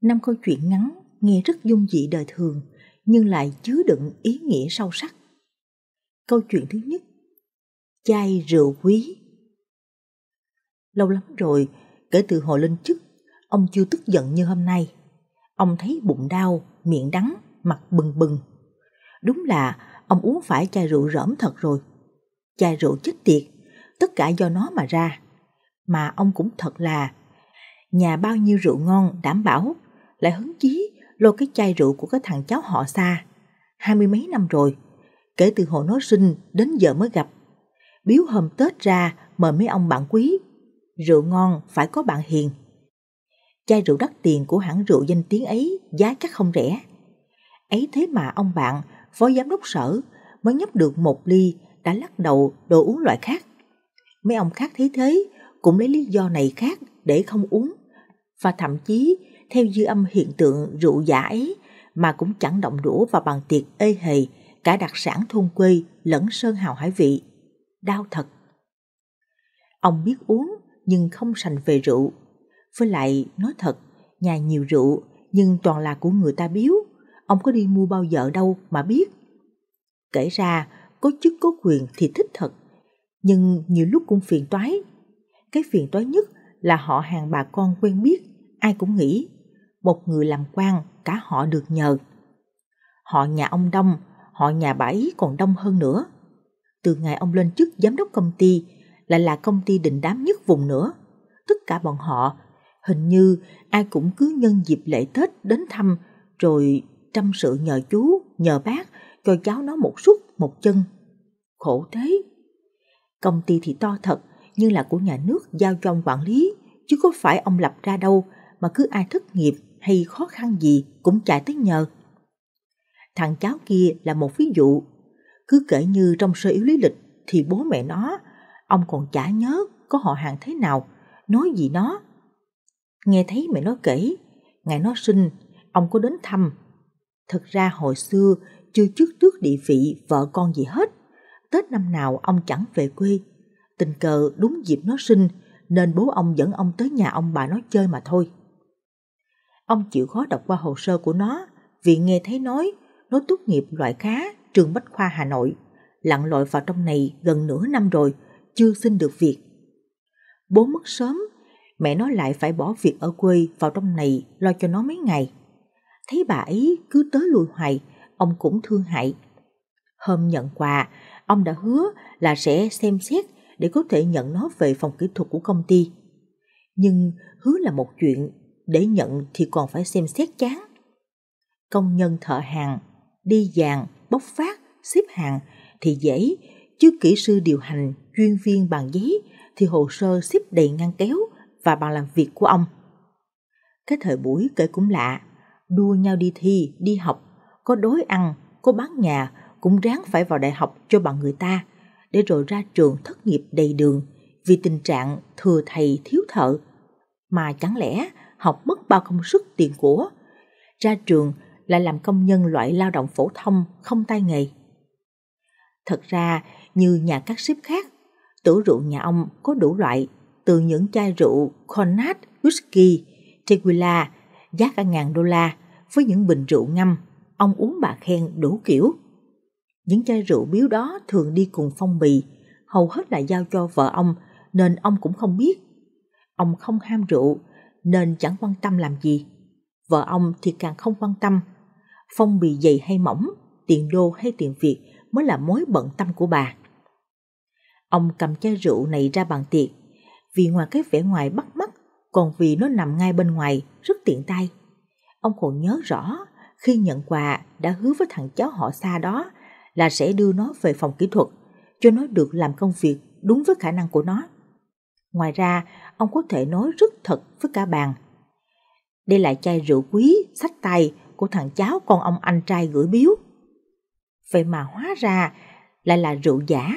năm câu chuyện ngắn nghe rất dung dị đời thường nhưng lại chứa đựng ý nghĩa sâu sắc. Câu chuyện thứ nhất Chai rượu quý Lâu lắm rồi, kể từ hồi lên chức, ông chưa tức giận như hôm nay. Ông thấy bụng đau, miệng đắng, mặt bừng bừng. Đúng là ông uống phải chai rượu rỡm thật rồi. Chai rượu chết tiệt, tất cả do nó mà ra. Mà ông cũng thật là nhà bao nhiêu rượu ngon đảm bảo lại hứng chí lôi cái chai rượu của cái thằng cháu họ xa. Hai mươi mấy năm rồi, kể từ hồi nó sinh đến giờ mới gặp. Biếu hôm Tết ra mời mấy ông bạn quý, rượu ngon phải có bạn hiền. Chai rượu đắt tiền của hãng rượu danh tiếng ấy giá chắc không rẻ. Ấy thế mà ông bạn, phó giám đốc sở, mới nhấp được một ly đã lắc đầu đồ uống loại khác. Mấy ông khác thấy thế cũng lấy lý do này khác để không uống và thậm chí theo dư âm hiện tượng rượu giải mà cũng chẳng động đũa vào bàn tiệc ê hề cả đặc sản thôn quê lẫn sơn hào hải vị. Đau thật. Ông biết uống nhưng không sành về rượu. Với lại nói thật, nhà nhiều rượu nhưng toàn là của người ta biếu. Ông có đi mua bao giờ đâu mà biết. Kể ra, có chức có quyền thì thích thật. Nhưng nhiều lúc cũng phiền toái. Cái phiền toái nhất là họ hàng bà con quen biết, ai cũng nghĩ một người làm quan cả họ được nhờ. Họ nhà ông đông, họ nhà bà ấy còn đông hơn nữa. Từ ngày ông lên chức giám đốc công ty, lại là công ty đình đám nhất vùng nữa. Tất cả bọn họ, hình như ai cũng cứ nhân dịp lễ Tết đến thăm, rồi trăm sự nhờ chú, nhờ bác, cho cháu nó một suất một chân. Khổ thế. Công ty thì to thật, nhưng là của nhà nước giao cho ông quản lý, chứ có phải ông lập ra đâu mà cứ ai thất nghiệp hay khó khăn gì cũng chạy tới nhờ. Thằng cháu kia là một ví dụ. Cứ kể như trong sơ yếu lý lịch thì bố mẹ nó, ông còn chả nhớ có họ hàng thế nào, nói gì nó. Nghe thấy mẹ nó kể, ngày nó sinh, ông có đến thăm. Thực ra hồi xưa chưa trước trước địa vị vợ con gì hết. Tết năm nào ông chẳng về quê. Tình cờ đúng dịp nó sinh nên bố ông dẫn ông tới nhà ông bà nó chơi mà thôi. Ông chịu khó đọc qua hồ sơ của nó vì nghe thấy nói nó tốt nghiệp loại khá trường Bách Khoa Hà Nội. Lặn lội vào trong này gần nửa năm rồi, chưa xin được việc. Bố mất sớm, mẹ nó lại phải bỏ việc ở quê vào trong này lo cho nó mấy ngày. Thấy bà ấy cứ tới lùi hoài, ông cũng thương hại. Hôm nhận quà, ông đã hứa là sẽ xem xét để có thể nhận nó về phòng kỹ thuật của công ty. Nhưng hứa là một chuyện, để nhận thì còn phải xem xét chán. Công nhân thợ hàng, đi dàn, bốc phát, xếp hàng thì dễ, chứ kỹ sư điều hành, chuyên viên bàn giấy thì hồ sơ xếp đầy ngăn kéo và bàn làm việc của ông. Cái thời buổi kể cũng lạ, đua nhau đi thi, đi học, có đối ăn, có bán nhà cũng ráng phải vào đại học cho bằng người ta, để rồi ra trường thất nghiệp đầy đường vì tình trạng thừa thầy thiếu thợ. Mà chẳng lẽ học mất bao công sức tiền của. Ra trường lại làm công nhân loại lao động phổ thông, không tay nghề. Thật ra, như nhà các ship khác, tủ rượu nhà ông có đủ loại, từ những chai rượu cognac, whisky, tequila, giá cả ngàn đô la, với những bình rượu ngâm, ông uống bà khen đủ kiểu. Những chai rượu biếu đó thường đi cùng phong bì, hầu hết là giao cho vợ ông, nên ông cũng không biết. Ông không ham rượu, nên chẳng quan tâm làm gì. Vợ ông thì càng không quan tâm. Phong bì dày hay mỏng, tiền đô hay tiền Việt mới là mối bận tâm của bà. Ông cầm chai rượu này ra bàn tiệc, vì ngoài cái vẻ ngoài bắt mắt, còn vì nó nằm ngay bên ngoài, rất tiện tay. Ông còn nhớ rõ, khi nhận quà đã hứa với thằng cháu họ xa đó là sẽ đưa nó về phòng kỹ thuật, cho nó được làm công việc đúng với khả năng của nó. Ngoài ra, ông có thể nói rất thật với cả bàn Đây là chai rượu quý, sách tay của thằng cháu con ông anh trai gửi biếu. Vậy mà hóa ra lại là rượu giả.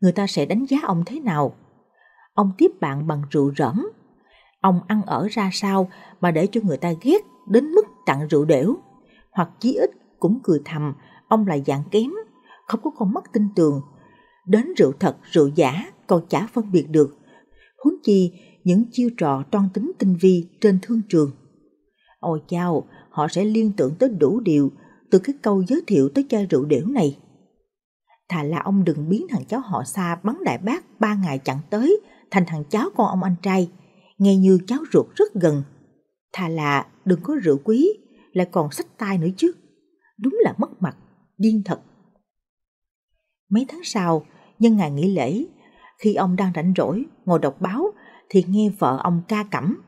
Người ta sẽ đánh giá ông thế nào? Ông tiếp bạn bằng rượu rẫm. Ông ăn ở ra sao mà để cho người ta ghét đến mức tặng rượu đểu? Hoặc chí ít cũng cười thầm, ông là dạng kém, không có con mắt tin tường. Đến rượu thật, rượu giả còn chả phân biệt được. Huống chi những chiêu trò toan tính tinh vi trên thương trường. Ôi chao, họ sẽ liên tưởng tới đủ điều từ cái câu giới thiệu tới chai rượu đểu này. Thà là ông đừng biến thằng cháu họ xa bắn đại bác ba ngày chẳng tới thành thằng cháu con ông anh trai, nghe như cháu ruột rất gần. Thà là đừng có rượu quý, lại còn sách tay nữa chứ. Đúng là mất mặt, điên thật. Mấy tháng sau, nhân ngày nghỉ lễ, khi ông đang rảnh rỗi, ngồi đọc báo, thì nghe vợ ông ca cẩm.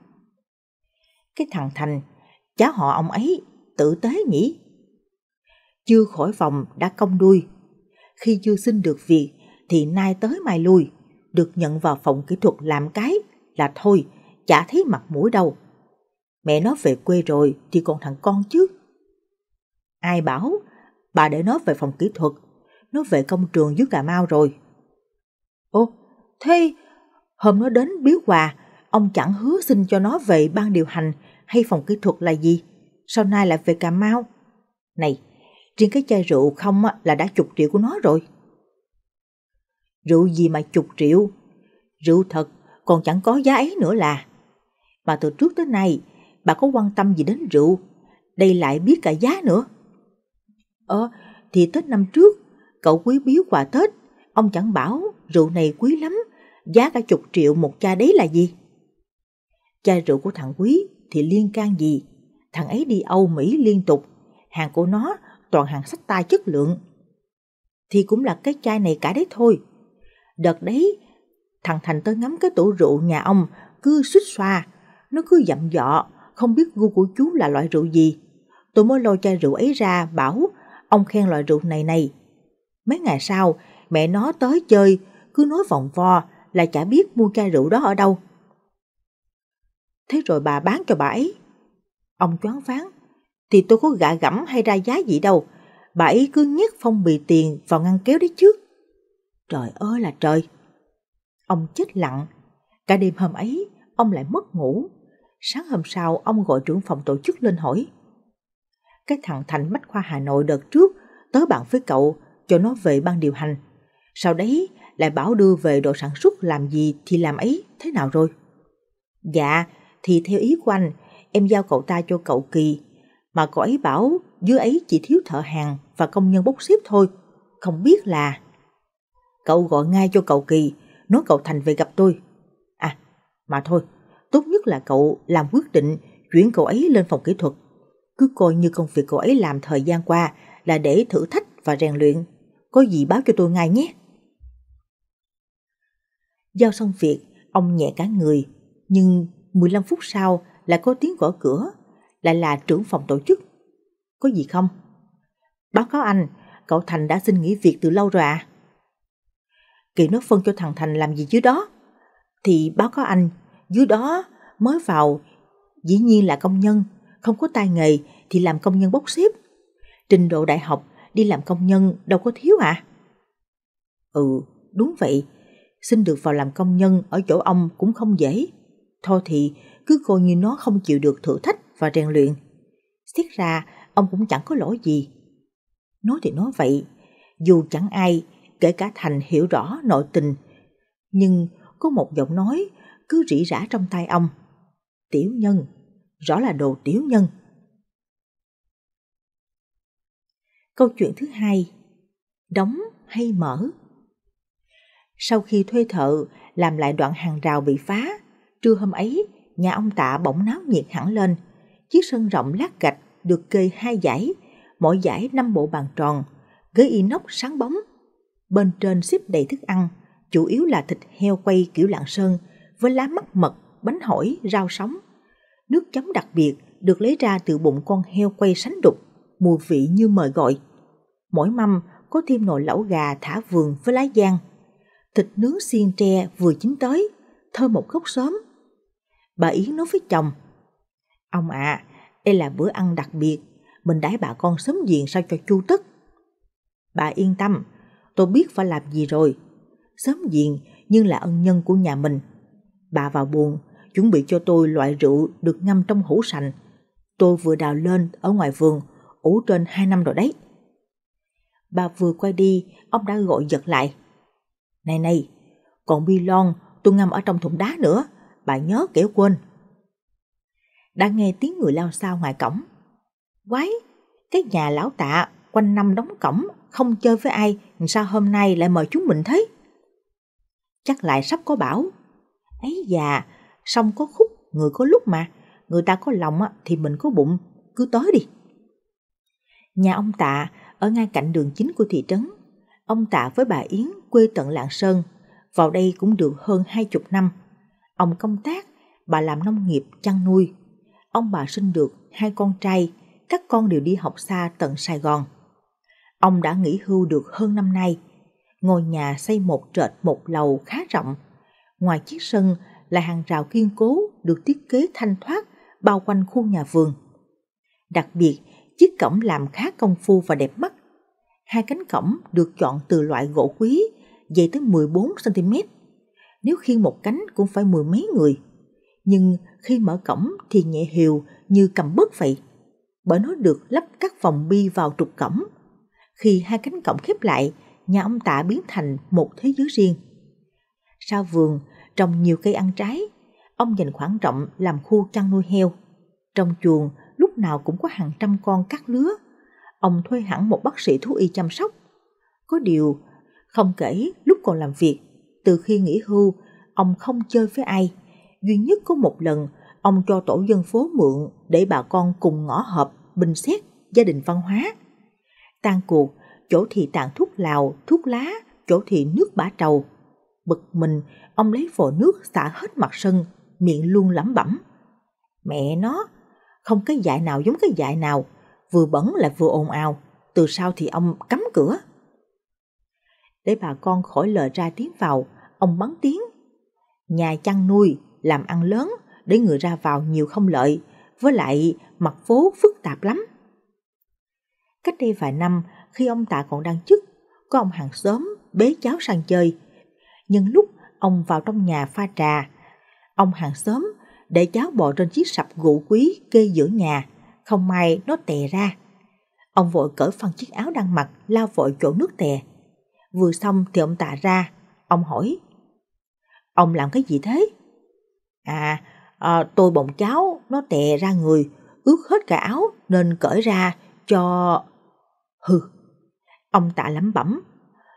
Cái thằng Thành, cháu họ ông ấy, tử tế nhỉ? Chưa khỏi vòng đã cong đuôi. Khi chưa xin được việc thì nay tới mai lui, được nhận vào phòng kỹ thuật làm cái là thôi, chả thấy mặt mũi đâu. Mẹ nó về quê rồi thì còn thằng con chứ. Ai bảo, bà để nó về phòng kỹ thuật, nó về công trường dưới Cà Mau rồi. Ô, Thế hôm nó đến biếu quà, ông chẳng hứa xin cho nó về ban điều hành hay phòng kỹ thuật là gì. Sau nay lại về Cà Mau. Này, riêng cái chai rượu không là đã chục triệu của nó rồi. Rượu gì mà chục triệu? Rượu thật còn chẳng có giá ấy nữa là. Mà từ trước tới nay, bà có quan tâm gì đến rượu? Đây lại biết cả giá nữa. Ờ, thì Tết năm trước, cậu quý biếu quà Tết, ông chẳng bảo rượu này quý lắm giá cả chục triệu một chai đấy là gì? Chai rượu của thằng Quý thì liên can gì? Thằng ấy đi Âu Mỹ liên tục, hàng của nó toàn hàng sách tay chất lượng. Thì cũng là cái chai này cả đấy thôi. Đợt đấy, thằng Thành tới ngắm cái tủ rượu nhà ông cứ xích xoa, nó cứ dậm dọ, không biết gu của chú là loại rượu gì. Tôi mới lôi chai rượu ấy ra bảo ông khen loại rượu này này. Mấy ngày sau, mẹ nó tới chơi, cứ nói vòng vo là chả biết mua chai rượu đó ở đâu. Thế rồi bà bán cho bà ấy. Ông choáng phán, thì tôi có gạ gẫm hay ra giá gì đâu, bà ấy cứ nhét phong bì tiền vào ngăn kéo đấy trước. Trời ơi là trời! Ông chết lặng, cả đêm hôm ấy ông lại mất ngủ. Sáng hôm sau ông gọi trưởng phòng tổ chức lên hỏi. Cái thằng Thành Bách Khoa Hà Nội đợt trước tới bạn với cậu cho nó về ban điều hành. Sau đấy lại bảo đưa về đồ sản xuất làm gì thì làm ấy, thế nào rồi? Dạ, thì theo ý của anh, em giao cậu ta cho cậu Kỳ, mà cậu ấy bảo dưới ấy chỉ thiếu thợ hàng và công nhân bốc xếp thôi, không biết là... Cậu gọi ngay cho cậu Kỳ, nói cậu Thành về gặp tôi. À, mà thôi, tốt nhất là cậu làm quyết định chuyển cậu ấy lên phòng kỹ thuật. Cứ coi như công việc cậu ấy làm thời gian qua là để thử thách và rèn luyện. Có gì báo cho tôi ngay nhé. Giao xong việc, ông nhẹ cả người, nhưng 15 phút sau lại có tiếng gõ cửa, lại là trưởng phòng tổ chức. Có gì không? Báo cáo anh, cậu Thành đã xin nghỉ việc từ lâu rồi à? Kỳ nó phân cho thằng Thành làm gì dưới đó? Thì báo cáo anh, dưới đó mới vào, dĩ nhiên là công nhân, không có tay nghề thì làm công nhân bốc xếp. Trình độ đại học đi làm công nhân đâu có thiếu à? Ừ, đúng vậy, xin được vào làm công nhân ở chỗ ông cũng không dễ. Thôi thì cứ coi như nó không chịu được thử thách và rèn luyện. Xét ra ông cũng chẳng có lỗi gì. Nói thì nói vậy, dù chẳng ai, kể cả Thành hiểu rõ nội tình, nhưng có một giọng nói cứ rỉ rả trong tai ông. Tiểu nhân, rõ là đồ tiểu nhân. Câu chuyện thứ hai, đóng hay mở? Sau khi thuê thợ, làm lại đoạn hàng rào bị phá, trưa hôm ấy, nhà ông Tạ bỗng náo nhiệt hẳn lên. Chiếc sân rộng lát gạch được kê hai dãy, mỗi dãy năm bộ bàn tròn, ghế inox sáng bóng. Bên trên xếp đầy thức ăn, chủ yếu là thịt heo quay kiểu lạng sơn với lá mắc mật, bánh hỏi, rau sống. Nước chấm đặc biệt được lấy ra từ bụng con heo quay sánh đục, mùi vị như mời gọi. Mỗi mâm có thêm nồi lẩu gà thả vườn với lá giang thịt nướng xiên tre vừa chín tới, thơm một góc xóm. Bà Yến nói với chồng, Ông ạ, à, đây là bữa ăn đặc biệt, mình đãi bà con sớm diện sao cho chu tất Bà yên tâm, tôi biết phải làm gì rồi. Sớm diện nhưng là ân nhân của nhà mình. Bà vào buồn, chuẩn bị cho tôi loại rượu được ngâm trong hũ sành. Tôi vừa đào lên ở ngoài vườn, ủ trên hai năm rồi đấy. Bà vừa quay đi, ông đã gọi giật lại. Này này, còn bi lon tôi ngâm ở trong thùng đá nữa, bà nhớ kẻo quên. Đã nghe tiếng người lao sao ngoài cổng. Quái, cái nhà lão tạ quanh năm đóng cổng, không chơi với ai, sao hôm nay lại mời chúng mình thế? Chắc lại sắp có bảo Ấy già, sông có khúc, người có lúc mà, người ta có lòng thì mình có bụng, cứ tới đi. Nhà ông tạ ở ngay cạnh đường chính của thị trấn. Ông tạ với bà Yến quê tận Lạng Sơn, vào đây cũng được hơn hai chục năm. Ông công tác, bà làm nông nghiệp chăn nuôi. Ông bà sinh được hai con trai, các con đều đi học xa tận Sài Gòn. Ông đã nghỉ hưu được hơn năm nay. Ngôi nhà xây một trệt một lầu khá rộng. Ngoài chiếc sân là hàng rào kiên cố được thiết kế thanh thoát bao quanh khu nhà vườn. Đặc biệt, chiếc cổng làm khá công phu và đẹp mắt. Hai cánh cổng được chọn từ loại gỗ quý, dày tới 14cm. Nếu khiêng một cánh cũng phải mười mấy người. Nhưng khi mở cổng thì nhẹ hiều như cầm bớt vậy. Bởi nó được lắp các vòng bi vào trục cổng. Khi hai cánh cổng khép lại, nhà ông tạ biến thành một thế giới riêng. Sau vườn, trồng nhiều cây ăn trái, ông dành khoảng rộng làm khu chăn nuôi heo. Trong chuồng, lúc nào cũng có hàng trăm con cắt lứa. Ông thuê hẳn một bác sĩ thú y chăm sóc. Có điều, không kể lúc còn làm việc, từ khi nghỉ hưu, ông không chơi với ai. Duy nhất có một lần, ông cho tổ dân phố mượn để bà con cùng ngõ hợp bình xét gia đình văn hóa. Tan cuộc, chỗ thì tàn thuốc lào, thuốc lá, chỗ thì nước bã trầu. Bực mình, ông lấy vò nước xả hết mặt sân, miệng luôn lẩm bẩm. Mẹ nó, không cái dại nào giống cái dại nào, vừa bẩn lại vừa ồn ào, từ sau thì ông cấm cửa để bà con khỏi lờ ra tiếng vào, ông bắn tiếng. Nhà chăn nuôi, làm ăn lớn, để người ra vào nhiều không lợi, với lại mặt phố phức tạp lắm. Cách đây vài năm, khi ông Tạ còn đang chức, có ông hàng xóm bế cháu sang chơi. Nhưng lúc ông vào trong nhà pha trà, ông hàng xóm để cháu bò trên chiếc sập gỗ quý kê giữa nhà, không may nó tè ra. Ông vội cởi phần chiếc áo đang mặc, lao vội chỗ nước tè, Vừa xong thì ông tạ ra, ông hỏi. Ông làm cái gì thế? À, à tôi bồng cháu nó tè ra người, ướt hết cả áo nên cởi ra cho... Hừ, ông tạ lắm bẩm.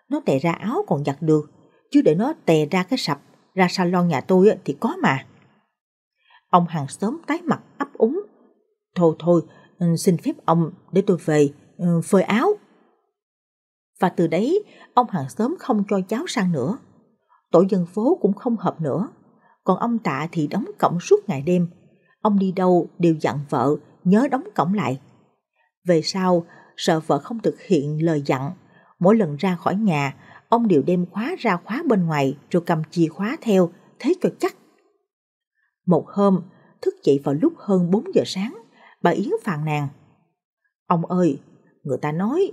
Nó tè ra áo còn giặt được, chứ để nó tè ra cái sập, ra salon nhà tôi thì có mà. Ông hàng xóm tái mặt ấp úng. Thôi thôi, ừ, xin phép ông để tôi về ừ, phơi áo. Và từ đấy, ông hàng xóm không cho cháu sang nữa. Tổ dân phố cũng không hợp nữa. Còn ông Tạ thì đóng cổng suốt ngày đêm. Ông đi đâu đều dặn vợ nhớ đóng cổng lại. Về sau, sợ vợ không thực hiện lời dặn, mỗi lần ra khỏi nhà, ông đều đem khóa ra khóa bên ngoài rồi cầm chìa khóa theo, thế cho chắc. Một hôm, thức dậy vào lúc hơn 4 giờ sáng, bà Yến phàn nàn. Ông ơi, người ta nói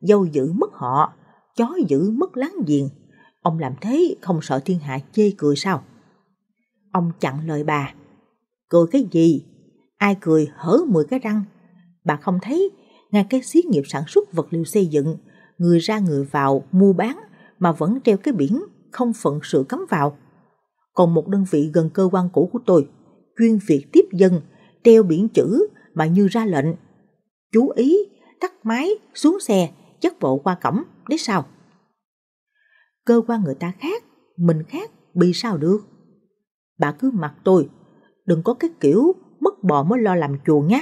dâu giữ mất họ, chó giữ mất láng giềng. Ông làm thế không sợ thiên hạ chê cười sao? Ông chặn lời bà. Cười cái gì? Ai cười hở mười cái răng. Bà không thấy, ngay cái xí nghiệp sản xuất vật liệu xây dựng, người ra người vào mua bán mà vẫn treo cái biển không phận sự cấm vào. Còn một đơn vị gần cơ quan cũ của tôi, chuyên việc tiếp dân, treo biển chữ mà như ra lệnh. Chú ý, tắt máy, xuống xe, chất bộ qua cổng, biết sao? Cơ quan người ta khác, mình khác, bị sao được? Bà cứ mặc tôi, đừng có cái kiểu mất bò mới lo làm chuồng nhá.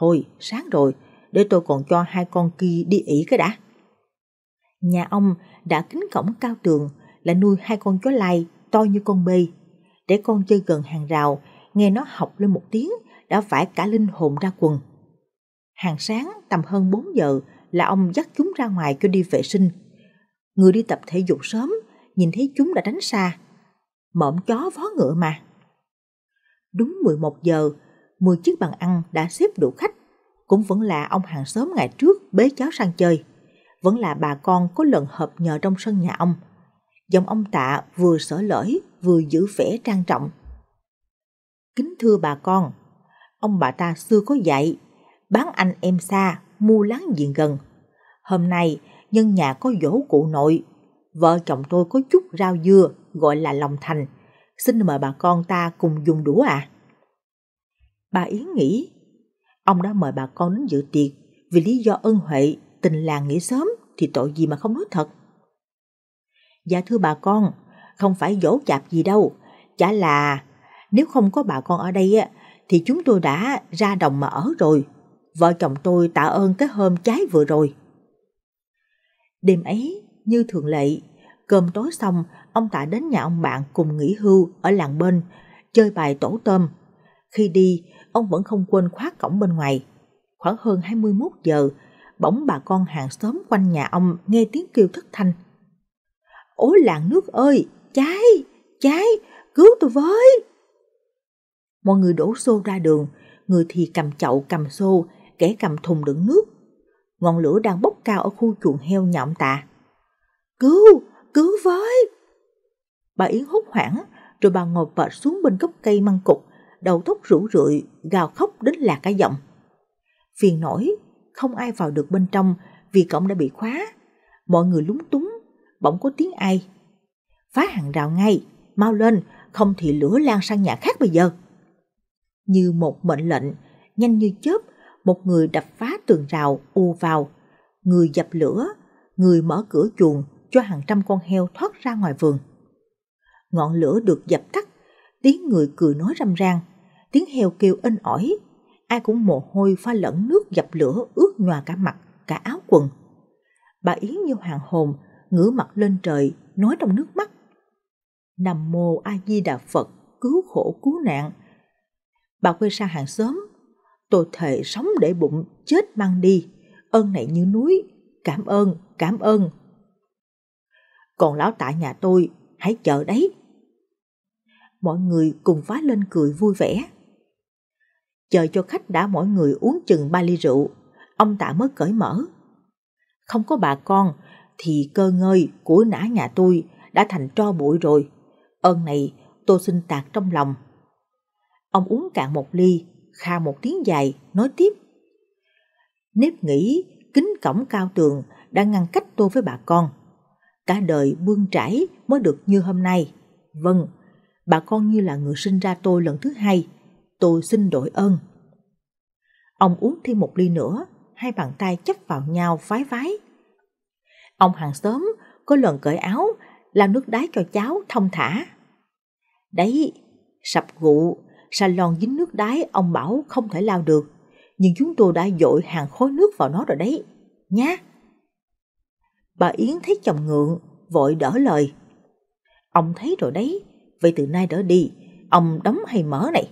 Thôi, sáng rồi, để tôi còn cho hai con kia đi ỉ cái đã. Nhà ông đã kính cổng cao tường, là nuôi hai con chó lai to như con bê. Để con chơi gần hàng rào, nghe nó học lên một tiếng, đã phải cả linh hồn ra quần. Hàng sáng tầm hơn 4 giờ, là ông dắt chúng ra ngoài cho đi vệ sinh. Người đi tập thể dục sớm, nhìn thấy chúng đã tránh xa. Mộm chó vó ngựa mà. Đúng 11 giờ, 10 chiếc bàn ăn đã xếp đủ khách. Cũng vẫn là ông hàng xóm ngày trước bế cháu sang chơi. Vẫn là bà con có lần hợp nhờ trong sân nhà ông. Giọng ông tạ vừa sở lỡi vừa giữ vẻ trang trọng. Kính thưa bà con, ông bà ta xưa có dạy, bán anh em xa, mua láng giềng gần. Hôm nay, nhân nhà có dỗ cụ nội, vợ chồng tôi có chút rau dưa gọi là lòng thành, xin mời bà con ta cùng dùng đũa à. Bà Yến nghĩ, ông đã mời bà con đến dự tiệc vì lý do ân huệ, tình làng nghỉ sớm thì tội gì mà không nói thật. Dạ thưa bà con, không phải dỗ chạp gì đâu, chả là nếu không có bà con ở đây á, thì chúng tôi đã ra đồng mà ở rồi vợ chồng tôi tạ ơn cái hôm cháy vừa rồi. Đêm ấy, như thường lệ, cơm tối xong, ông tạ đến nhà ông bạn cùng nghỉ hưu ở làng bên, chơi bài tổ tôm. Khi đi, ông vẫn không quên khóa cổng bên ngoài. Khoảng hơn 21 giờ, bỗng bà con hàng xóm quanh nhà ông nghe tiếng kêu thất thanh. Ôi làng nước ơi, cháy, cháy, cứu tôi với. Mọi người đổ xô ra đường, người thì cầm chậu cầm xô, kẻ cầm thùng đựng nước. Ngọn lửa đang bốc cao ở khu chuồng heo nhậm tạ. Cứu! Cứu với! Bà Yến hốt hoảng, rồi bà ngồi vệt xuống bên gốc cây măng cục, đầu tóc rủ rượi, gào khóc đến lạc cả giọng. Phiền nổi, không ai vào được bên trong vì cổng đã bị khóa. Mọi người lúng túng, bỗng có tiếng ai. Phá hàng rào ngay, mau lên, không thì lửa lan sang nhà khác bây giờ. Như một mệnh lệnh, nhanh như chớp, một người đập phá tường rào u vào, người dập lửa, người mở cửa chuồng cho hàng trăm con heo thoát ra ngoài vườn. Ngọn lửa được dập tắt, tiếng người cười nói râm ran, tiếng heo kêu inh ỏi, ai cũng mồ hôi pha lẫn nước dập lửa ướt nhòa cả mặt, cả áo quần. Bà Yến như hoàng hồn, ngửa mặt lên trời, nói trong nước mắt. Nam mô A Di Đà Phật, cứu khổ cứu nạn. Bà quay sang hàng xóm, tôi thề sống để bụng, chết mang đi. Ơn này như núi, cảm ơn, cảm ơn. Còn lão tại nhà tôi, hãy chờ đấy. Mọi người cùng phá lên cười vui vẻ. Chờ cho khách đã mỗi người uống chừng ba ly rượu, ông tạ mới cởi mở. Không có bà con, thì cơ ngơi của nã nhà tôi đã thành tro bụi rồi. Ơn này tôi xin tạc trong lòng. Ông uống cạn một ly, kha một tiếng dài, nói tiếp. Nếp nghĩ kính cổng cao tường đã ngăn cách tôi với bà con. Cả đời bươn trải mới được như hôm nay. Vâng, bà con như là người sinh ra tôi lần thứ hai. Tôi xin đổi ơn. Ông uống thêm một ly nữa, hai bàn tay chấp vào nhau phái phái. Ông hàng xóm có lần cởi áo, làm nước đáy cho cháu thông thả. Đấy, sập gụ, salon dính nước đáy ông bảo không thể lao được, nhưng chúng tôi đã dội hàng khối nước vào nó rồi đấy, nhá. Bà Yến thấy chồng ngượng, vội đỡ lời. Ông thấy rồi đấy, vậy từ nay đỡ đi, ông đóng hay mở này?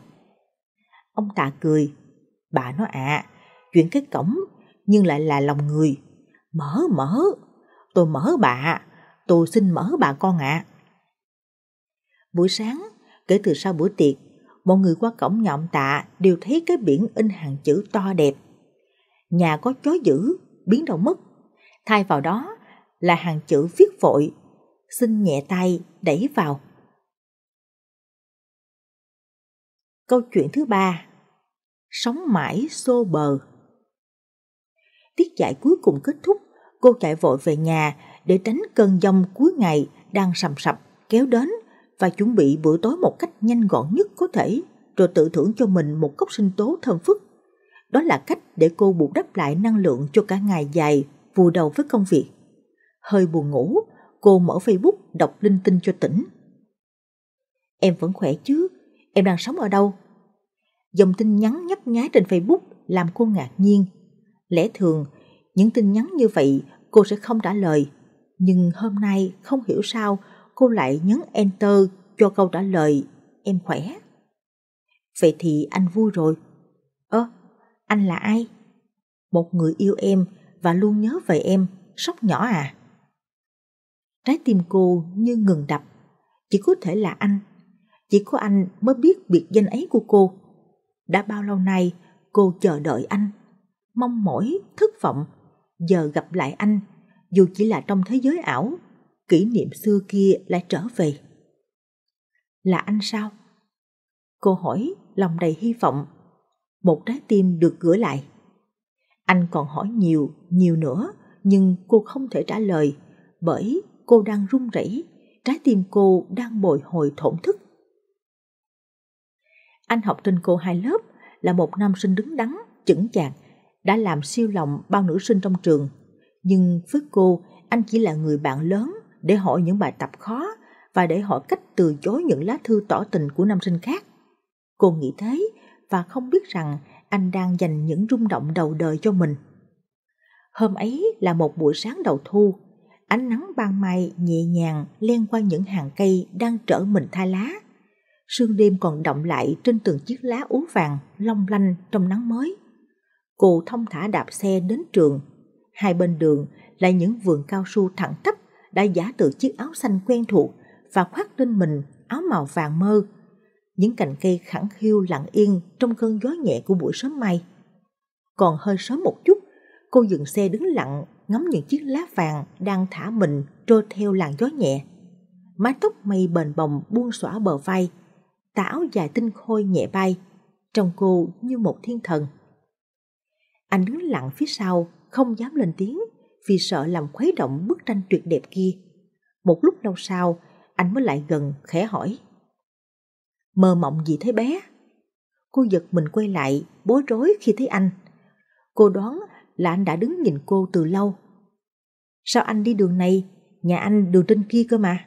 Ông tạ cười, bà nói ạ, à, chuyện cái cổng nhưng lại là lòng người. Mở mở, tôi mở bà, tôi xin mở bà con ạ. À. Buổi sáng, kể từ sau buổi tiệc, mọi người qua cổng nhọn tạ đều thấy cái biển in hàng chữ to đẹp. Nhà có chó dữ, biến đâu mất. Thay vào đó là hàng chữ viết vội, xin nhẹ tay đẩy vào. Câu chuyện thứ ba Sống mãi xô bờ Tiết giải cuối cùng kết thúc, cô chạy vội về nhà để tránh cơn giông cuối ngày đang sầm sập kéo đến và chuẩn bị bữa tối một cách nhanh gọn nhất có thể rồi tự thưởng cho mình một cốc sinh tố thơm phức. Đó là cách để cô bù đắp lại năng lượng cho cả ngày dài vùi đầu với công việc. Hơi buồn ngủ, cô mở Facebook đọc linh tinh cho tỉnh. Em vẫn khỏe chứ? Em đang sống ở đâu? Dòng tin nhắn nhấp nháy trên Facebook làm cô ngạc nhiên. Lẽ thường, những tin nhắn như vậy cô sẽ không trả lời. Nhưng hôm nay không hiểu sao cô lại nhấn Enter cho câu trả lời em khỏe. Vậy thì anh vui rồi. Ơ, anh là ai? Một người yêu em và luôn nhớ về em, sóc nhỏ à? Trái tim cô như ngừng đập, chỉ có thể là anh. Chỉ có anh mới biết biệt danh ấy của cô. Đã bao lâu nay cô chờ đợi anh, mong mỏi, thất vọng, giờ gặp lại anh, dù chỉ là trong thế giới ảo kỷ niệm xưa kia lại trở về. Là anh sao? Cô hỏi lòng đầy hy vọng, một trái tim được gửi lại. Anh còn hỏi nhiều, nhiều nữa, nhưng cô không thể trả lời bởi cô đang run rẩy, trái tim cô đang bồi hồi thổn thức. Anh học trên cô hai lớp là một nam sinh đứng đắn, chững chạc, đã làm siêu lòng bao nữ sinh trong trường. Nhưng với cô, anh chỉ là người bạn lớn để hỏi những bài tập khó và để hỏi cách từ chối những lá thư tỏ tình của nam sinh khác. Cô nghĩ thế và không biết rằng anh đang dành những rung động đầu đời cho mình. Hôm ấy là một buổi sáng đầu thu, ánh nắng ban mai nhẹ nhàng len qua những hàng cây đang trở mình thai lá. Sương đêm còn động lại trên từng chiếc lá ú vàng long lanh trong nắng mới. Cô thông thả đạp xe đến trường. Hai bên đường là những vườn cao su thẳng tắp đã giả từ chiếc áo xanh quen thuộc và khoác lên mình áo màu vàng mơ. Những cành cây khẳng khiu lặng yên trong cơn gió nhẹ của buổi sớm mai. Còn hơi sớm một chút, cô dừng xe đứng lặng ngắm những chiếc lá vàng đang thả mình trôi theo làn gió nhẹ. Mái tóc mây bền bồng buông xõa bờ vai, tà áo dài tinh khôi nhẹ bay, trông cô như một thiên thần. Anh đứng lặng phía sau, không dám lên tiếng, vì sợ làm khuấy động bức tranh tuyệt đẹp kia. Một lúc lâu sau, anh mới lại gần khẽ hỏi. Mơ mộng gì thế bé? Cô giật mình quay lại, bối rối khi thấy anh. Cô đoán là anh đã đứng nhìn cô từ lâu. Sao anh đi đường này? Nhà anh đường trên kia cơ mà.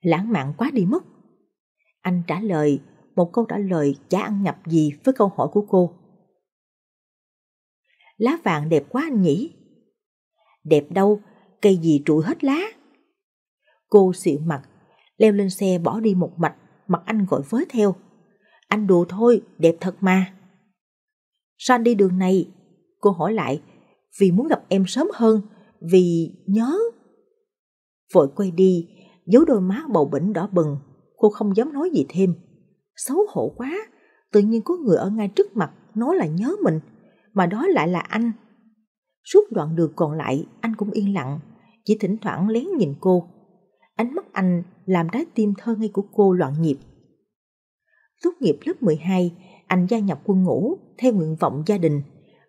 Lãng mạn quá đi mất. Anh trả lời một câu trả lời chả ăn nhập gì với câu hỏi của cô. Lá vàng đẹp quá anh nhỉ? đẹp đâu, cây gì trụi hết lá. Cô xịu mặt, leo lên xe bỏ đi một mạch, mặt anh gọi với theo. Anh đùa thôi, đẹp thật mà. Sao anh đi đường này? Cô hỏi lại, vì muốn gặp em sớm hơn, vì nhớ. Vội quay đi, giấu đôi má bầu bỉnh đỏ bừng, cô không dám nói gì thêm. Xấu hổ quá, tự nhiên có người ở ngay trước mặt nói là nhớ mình, mà đó lại là anh Suốt đoạn đường còn lại anh cũng yên lặng, chỉ thỉnh thoảng lén nhìn cô. Ánh mắt anh làm trái tim thơ ngây của cô loạn nhịp. Tốt nghiệp lớp 12, anh gia nhập quân ngũ theo nguyện vọng gia đình,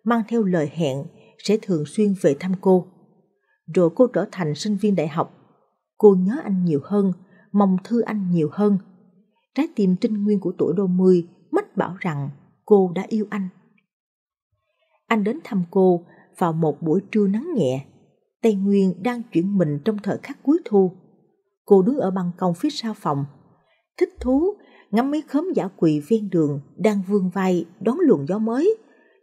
mang theo lời hẹn sẽ thường xuyên về thăm cô. Rồi cô trở thành sinh viên đại học. Cô nhớ anh nhiều hơn, mong thư anh nhiều hơn. Trái tim trinh nguyên của tuổi đôi mươi mách bảo rằng cô đã yêu anh. Anh đến thăm cô vào một buổi trưa nắng nhẹ. Tây Nguyên đang chuyển mình trong thời khắc cuối thu. Cô đứng ở ban công phía sau phòng, thích thú ngắm mấy khóm giả quỳ ven đường đang vương vai đón luồng gió mới,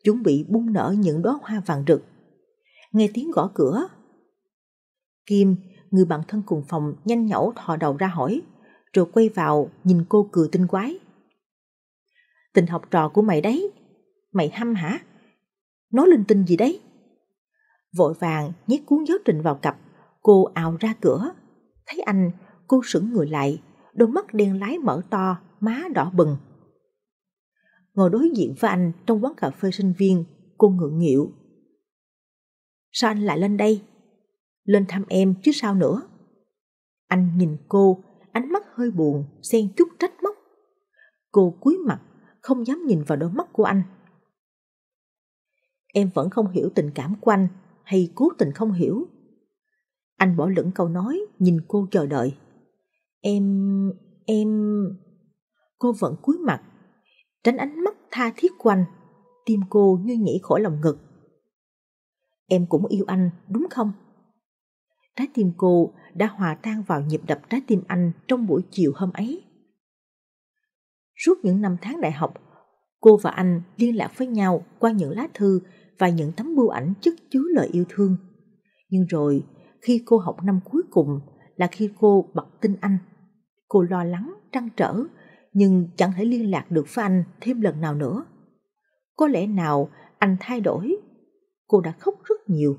chuẩn bị bung nở những đóa hoa vàng rực. Nghe tiếng gõ cửa. Kim, người bạn thân cùng phòng nhanh nhẩu thò đầu ra hỏi, rồi quay vào nhìn cô cười tinh quái. Tình học trò của mày đấy, mày hâm hả? Nói linh tinh gì đấy? Vội vàng nhét cuốn giáo trình vào cặp, cô ào ra cửa. Thấy anh, cô sững người lại, đôi mắt đen lái mở to, má đỏ bừng. Ngồi đối diện với anh trong quán cà phê sinh viên, cô ngượng nghịu. Sao anh lại lên đây? Lên thăm em chứ sao nữa? Anh nhìn cô, ánh mắt hơi buồn, xen chút trách móc. Cô cúi mặt, không dám nhìn vào đôi mắt của anh. Em vẫn không hiểu tình cảm của anh, hay cố tình không hiểu. Anh bỏ lửng câu nói, nhìn cô chờ đợi. Em... em... Cô vẫn cúi mặt, tránh ánh mắt tha thiết quanh. Tim cô như nhảy khỏi lòng ngực. Em cũng yêu anh, đúng không? Trái tim cô đã hòa tan vào nhịp đập trái tim anh trong buổi chiều hôm ấy. Suốt những năm tháng đại học, cô và anh liên lạc với nhau qua những lá thư và những tấm bưu ảnh chất chứa lời yêu thương. Nhưng rồi, khi cô học năm cuối cùng là khi cô bật tin anh. Cô lo lắng, trăn trở, nhưng chẳng thể liên lạc được với anh thêm lần nào nữa. Có lẽ nào anh thay đổi? Cô đã khóc rất nhiều.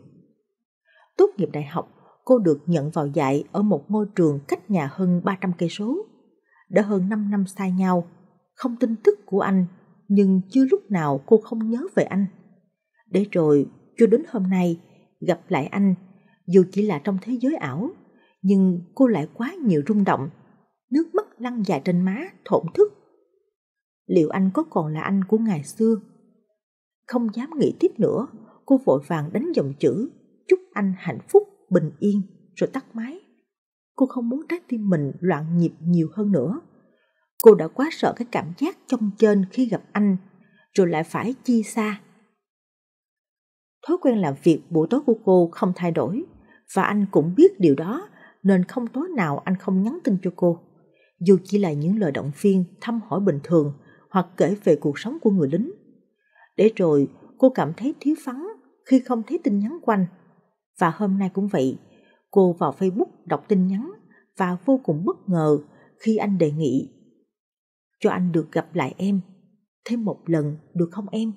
Tốt nghiệp đại học, cô được nhận vào dạy ở một ngôi trường cách nhà hơn 300 cây số. Đã hơn 5 năm xa nhau, không tin tức của anh, nhưng chưa lúc nào cô không nhớ về anh. Để rồi, cho đến hôm nay, gặp lại anh, dù chỉ là trong thế giới ảo, nhưng cô lại quá nhiều rung động, nước mắt lăn dài trên má, thổn thức. Liệu anh có còn là anh của ngày xưa? Không dám nghĩ tiếp nữa, cô vội vàng đánh dòng chữ, chúc anh hạnh phúc, bình yên, rồi tắt máy. Cô không muốn trái tim mình loạn nhịp nhiều hơn nữa. Cô đã quá sợ cái cảm giác trong trên khi gặp anh, rồi lại phải chia xa. Thói quen làm việc buổi tối của cô không thay đổi và anh cũng biết điều đó nên không tối nào anh không nhắn tin cho cô. Dù chỉ là những lời động viên, thăm hỏi bình thường hoặc kể về cuộc sống của người lính. Để rồi cô cảm thấy thiếu vắng khi không thấy tin nhắn quanh Và hôm nay cũng vậy, cô vào Facebook đọc tin nhắn và vô cùng bất ngờ khi anh đề nghị cho anh được gặp lại em thêm một lần được không em?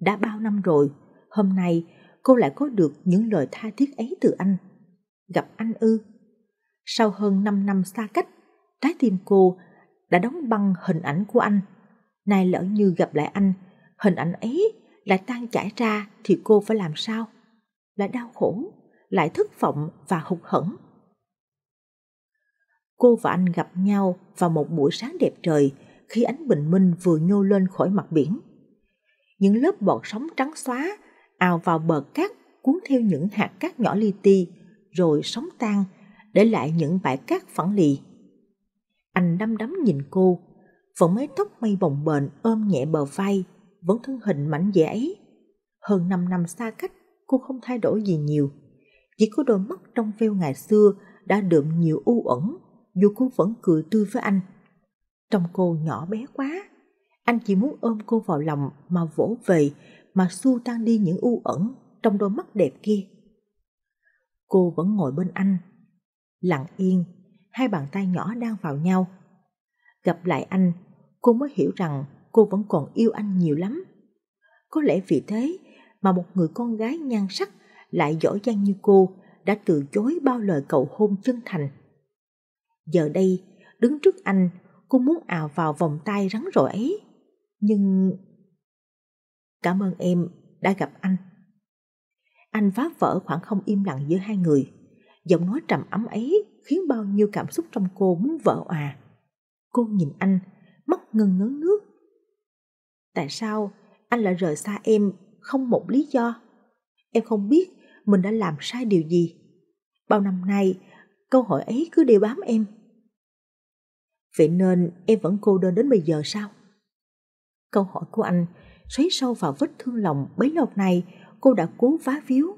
Đã bao năm rồi hôm nay cô lại có được những lời tha thiết ấy từ anh. Gặp anh ư? Sau hơn 5 năm xa cách, trái tim cô đã đóng băng hình ảnh của anh. Nay lỡ như gặp lại anh, hình ảnh ấy lại tan chảy ra thì cô phải làm sao? Lại đau khổ, lại thất vọng và hụt hẫng. Cô và anh gặp nhau vào một buổi sáng đẹp trời khi ánh bình minh vừa nhô lên khỏi mặt biển. Những lớp bọt sóng trắng xóa ào vào bờ cát cuốn theo những hạt cát nhỏ li ti rồi sóng tan để lại những bãi cát phẳng lì anh đăm đắm nhìn cô vẫn mái tóc mây bồng bềnh ôm nhẹ bờ vai vẫn thân hình mảnh dẻ ấy hơn 5 năm xa cách cô không thay đổi gì nhiều chỉ có đôi mắt trong veo ngày xưa đã đượm nhiều u uẩn. dù cô vẫn cười tươi với anh trong cô nhỏ bé quá anh chỉ muốn ôm cô vào lòng mà vỗ về mà xua tan đi những u ẩn trong đôi mắt đẹp kia. Cô vẫn ngồi bên anh, lặng yên, hai bàn tay nhỏ đang vào nhau. Gặp lại anh, cô mới hiểu rằng cô vẫn còn yêu anh nhiều lắm. Có lẽ vì thế mà một người con gái nhan sắc lại giỏi giang như cô đã từ chối bao lời cầu hôn chân thành. Giờ đây, đứng trước anh, cô muốn ào vào vòng tay rắn rỏi ấy. Nhưng Cảm ơn em đã gặp anh. Anh phá vỡ khoảng không im lặng giữa hai người. Giọng nói trầm ấm ấy khiến bao nhiêu cảm xúc trong cô muốn vỡ òa. Cô nhìn anh, mắt ngưng ngấn nước. Tại sao anh lại rời xa em không một lý do? Em không biết mình đã làm sai điều gì. Bao năm nay, câu hỏi ấy cứ đều bám em. Vậy nên em vẫn cô đơn đến bây giờ sao? Câu hỏi của anh xoáy sâu vào vết thương lòng bấy lâu nay cô đã cố phá víu.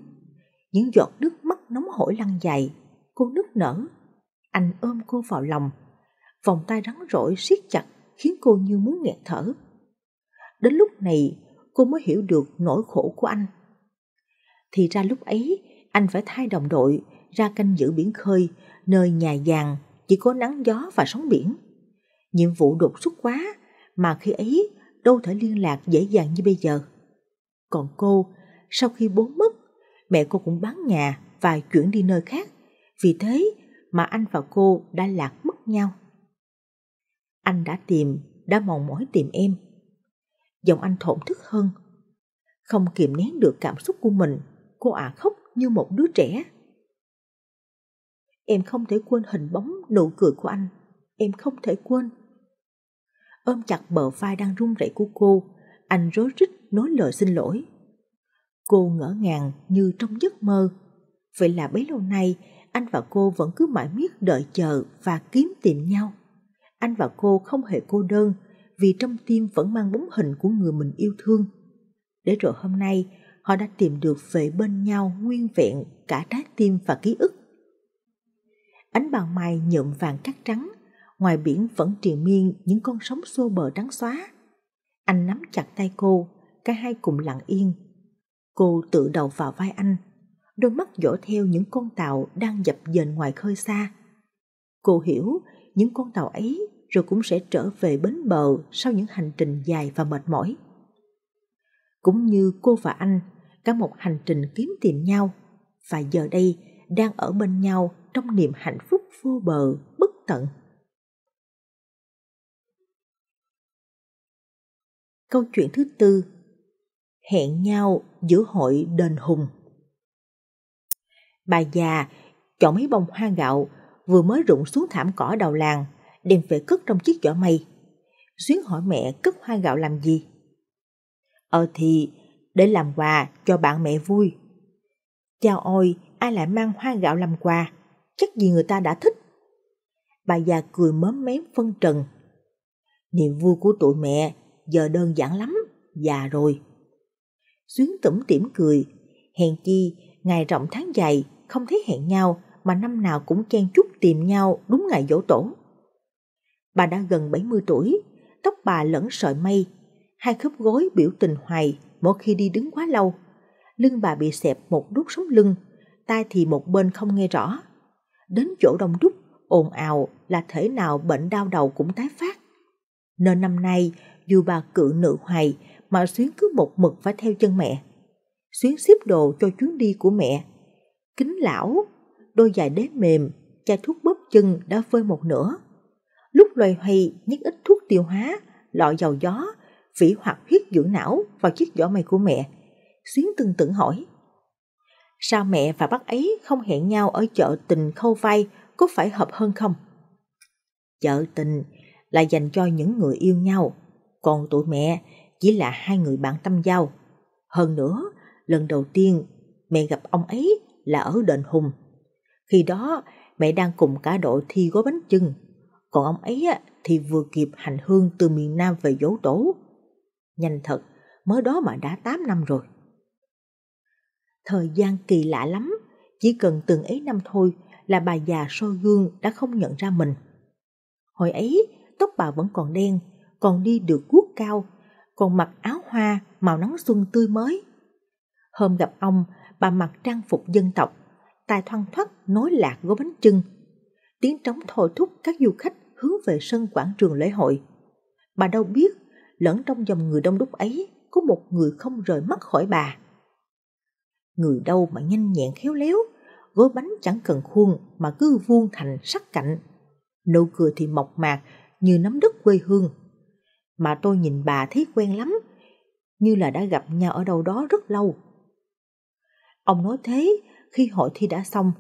Những giọt nước mắt nóng hổi lăn dài, cô nức nở. Anh ôm cô vào lòng, vòng tay rắn rỗi siết chặt khiến cô như muốn nghẹt thở. Đến lúc này cô mới hiểu được nỗi khổ của anh. Thì ra lúc ấy anh phải thay đồng đội ra canh giữ biển khơi nơi nhà vàng chỉ có nắng gió và sóng biển. Nhiệm vụ đột xuất quá mà khi ấy đâu thể liên lạc dễ dàng như bây giờ. Còn cô, sau khi bố mất, mẹ cô cũng bán nhà và chuyển đi nơi khác. Vì thế mà anh và cô đã lạc mất nhau. Anh đã tìm, đã mòn mỏi tìm em. Giọng anh thổn thức hơn. Không kiềm nén được cảm xúc của mình, cô ả à khóc như một đứa trẻ. Em không thể quên hình bóng nụ cười của anh. Em không thể quên ôm chặt bờ vai đang run rẩy của cô, anh rối rít nói lời xin lỗi. Cô ngỡ ngàng như trong giấc mơ. Vậy là bấy lâu nay, anh và cô vẫn cứ mãi miết đợi chờ và kiếm tìm nhau. Anh và cô không hề cô đơn, vì trong tim vẫn mang bóng hình của người mình yêu thương. Để rồi hôm nay, họ đã tìm được về bên nhau nguyên vẹn cả trái tim và ký ức. Ánh bàn mai nhuộm vàng cắt trắng, ngoài biển vẫn triền miên những con sóng xô bờ trắng xóa. Anh nắm chặt tay cô, cả hai cùng lặng yên. Cô tự đầu vào vai anh, đôi mắt dõi theo những con tàu đang dập dềnh ngoài khơi xa. Cô hiểu những con tàu ấy rồi cũng sẽ trở về bến bờ sau những hành trình dài và mệt mỏi. Cũng như cô và anh, cả một hành trình kiếm tìm nhau và giờ đây đang ở bên nhau trong niềm hạnh phúc vô bờ, bất tận. Câu chuyện thứ tư Hẹn nhau giữa hội đền hùng Bà già chọn mấy bông hoa gạo vừa mới rụng xuống thảm cỏ đầu làng đem về cất trong chiếc giỏ mây. Xuyến hỏi mẹ cất hoa gạo làm gì? Ờ thì để làm quà cho bạn mẹ vui. Chào ôi, ai lại mang hoa gạo làm quà? Chắc gì người ta đã thích. Bà già cười mớm mém phân trần. Niềm vui của tụi mẹ giờ đơn giản lắm, già rồi. Xuyến tủm tỉm cười, hèn chi, ngày rộng tháng dài, không thấy hẹn nhau mà năm nào cũng chen chút tìm nhau đúng ngày dỗ tổ. Bà đã gần 70 tuổi, tóc bà lẫn sợi mây, hai khớp gối biểu tình hoài mỗi khi đi đứng quá lâu. Lưng bà bị xẹp một đút sống lưng, tai thì một bên không nghe rõ. Đến chỗ đông đúc, ồn ào là thể nào bệnh đau đầu cũng tái phát. Nên năm nay, dù bà cự nữ hoài, mà Xuyến cứ một mực phải theo chân mẹ. Xuyến xếp đồ cho chuyến đi của mẹ. Kính lão, đôi giày đế mềm, chai thuốc bóp chân đã phơi một nửa. Lúc loay hoay nhét ít thuốc tiêu hóa, lọ dầu gió, vỉ hoạt huyết dưỡng não vào chiếc giỏ mày của mẹ. Xuyến từng tưởng hỏi. Sao mẹ và bác ấy không hẹn nhau ở chợ tình khâu vai có phải hợp hơn không? Chợ tình là dành cho những người yêu nhau, còn tụi mẹ chỉ là hai người bạn tâm giao. Hơn nữa, lần đầu tiên mẹ gặp ông ấy là ở đền Hùng. Khi đó, mẹ đang cùng cả đội thi gói bánh chưng, còn ông ấy thì vừa kịp hành hương từ miền Nam về dỗ tổ. Nhanh thật, mới đó mà đã 8 năm rồi. Thời gian kỳ lạ lắm, chỉ cần từng ấy năm thôi là bà già soi gương đã không nhận ra mình. Hồi ấy, tóc bà vẫn còn đen, còn đi được guốc cao, còn mặc áo hoa màu nắng xuân tươi mới. Hôm gặp ông, bà mặc trang phục dân tộc, tài thoăn thoắt nối lạc gói bánh trưng. Tiếng trống thổi thúc các du khách hướng về sân quảng trường lễ hội. Bà đâu biết, lẫn trong dòng người đông đúc ấy có một người không rời mắt khỏi bà. Người đâu mà nhanh nhẹn khéo léo, gói bánh chẳng cần khuôn mà cứ vuông thành sắc cạnh. Nụ cười thì mộc mạc như nắm đất quê hương. Mà tôi nhìn bà thấy quen lắm, như là đã gặp nhau ở đâu đó rất lâu. Ông nói thế, khi hội thi đã xong,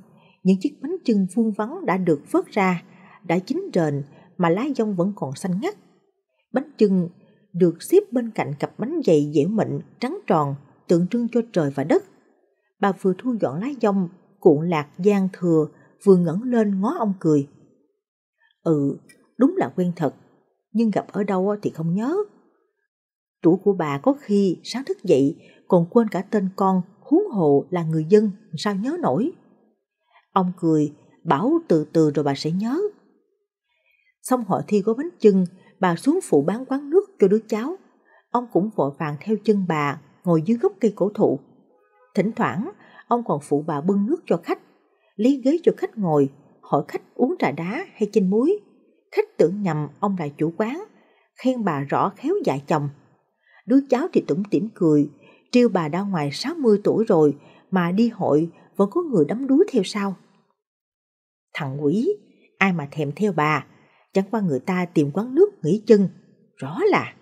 những chiếc bánh trưng vuông vắng đã được vớt ra, đã chín rền mà lá dông vẫn còn xanh ngắt. Bánh trưng được xếp bên cạnh cặp bánh dày dẻo mịn, trắng tròn, tượng trưng cho trời và đất. Bà vừa thu dọn lá dông, cuộn lạc gian thừa, vừa ngẩng lên ngó ông cười. Ừ, đúng là quen thật, nhưng gặp ở đâu thì không nhớ. Tuổi của bà có khi sáng thức dậy còn quên cả tên con, huống hồ là người dân, sao nhớ nổi. Ông cười, bảo từ từ rồi bà sẽ nhớ. Xong họ thi gói bánh chưng, bà xuống phụ bán quán nước cho đứa cháu. Ông cũng vội vàng theo chân bà, ngồi dưới gốc cây cổ thụ. Thỉnh thoảng, ông còn phụ bà bưng nước cho khách, lấy ghế cho khách ngồi, hỏi khách uống trà đá hay chanh muối thích tưởng nhầm ông là chủ quán, khen bà rõ khéo dạy chồng. Đứa cháu thì tủm tỉm cười, triêu bà đã ngoài 60 tuổi rồi mà đi hội vẫn có người đắm đuối theo sau. Thằng quỷ, ai mà thèm theo bà, chẳng qua người ta tìm quán nước nghỉ chân, rõ là.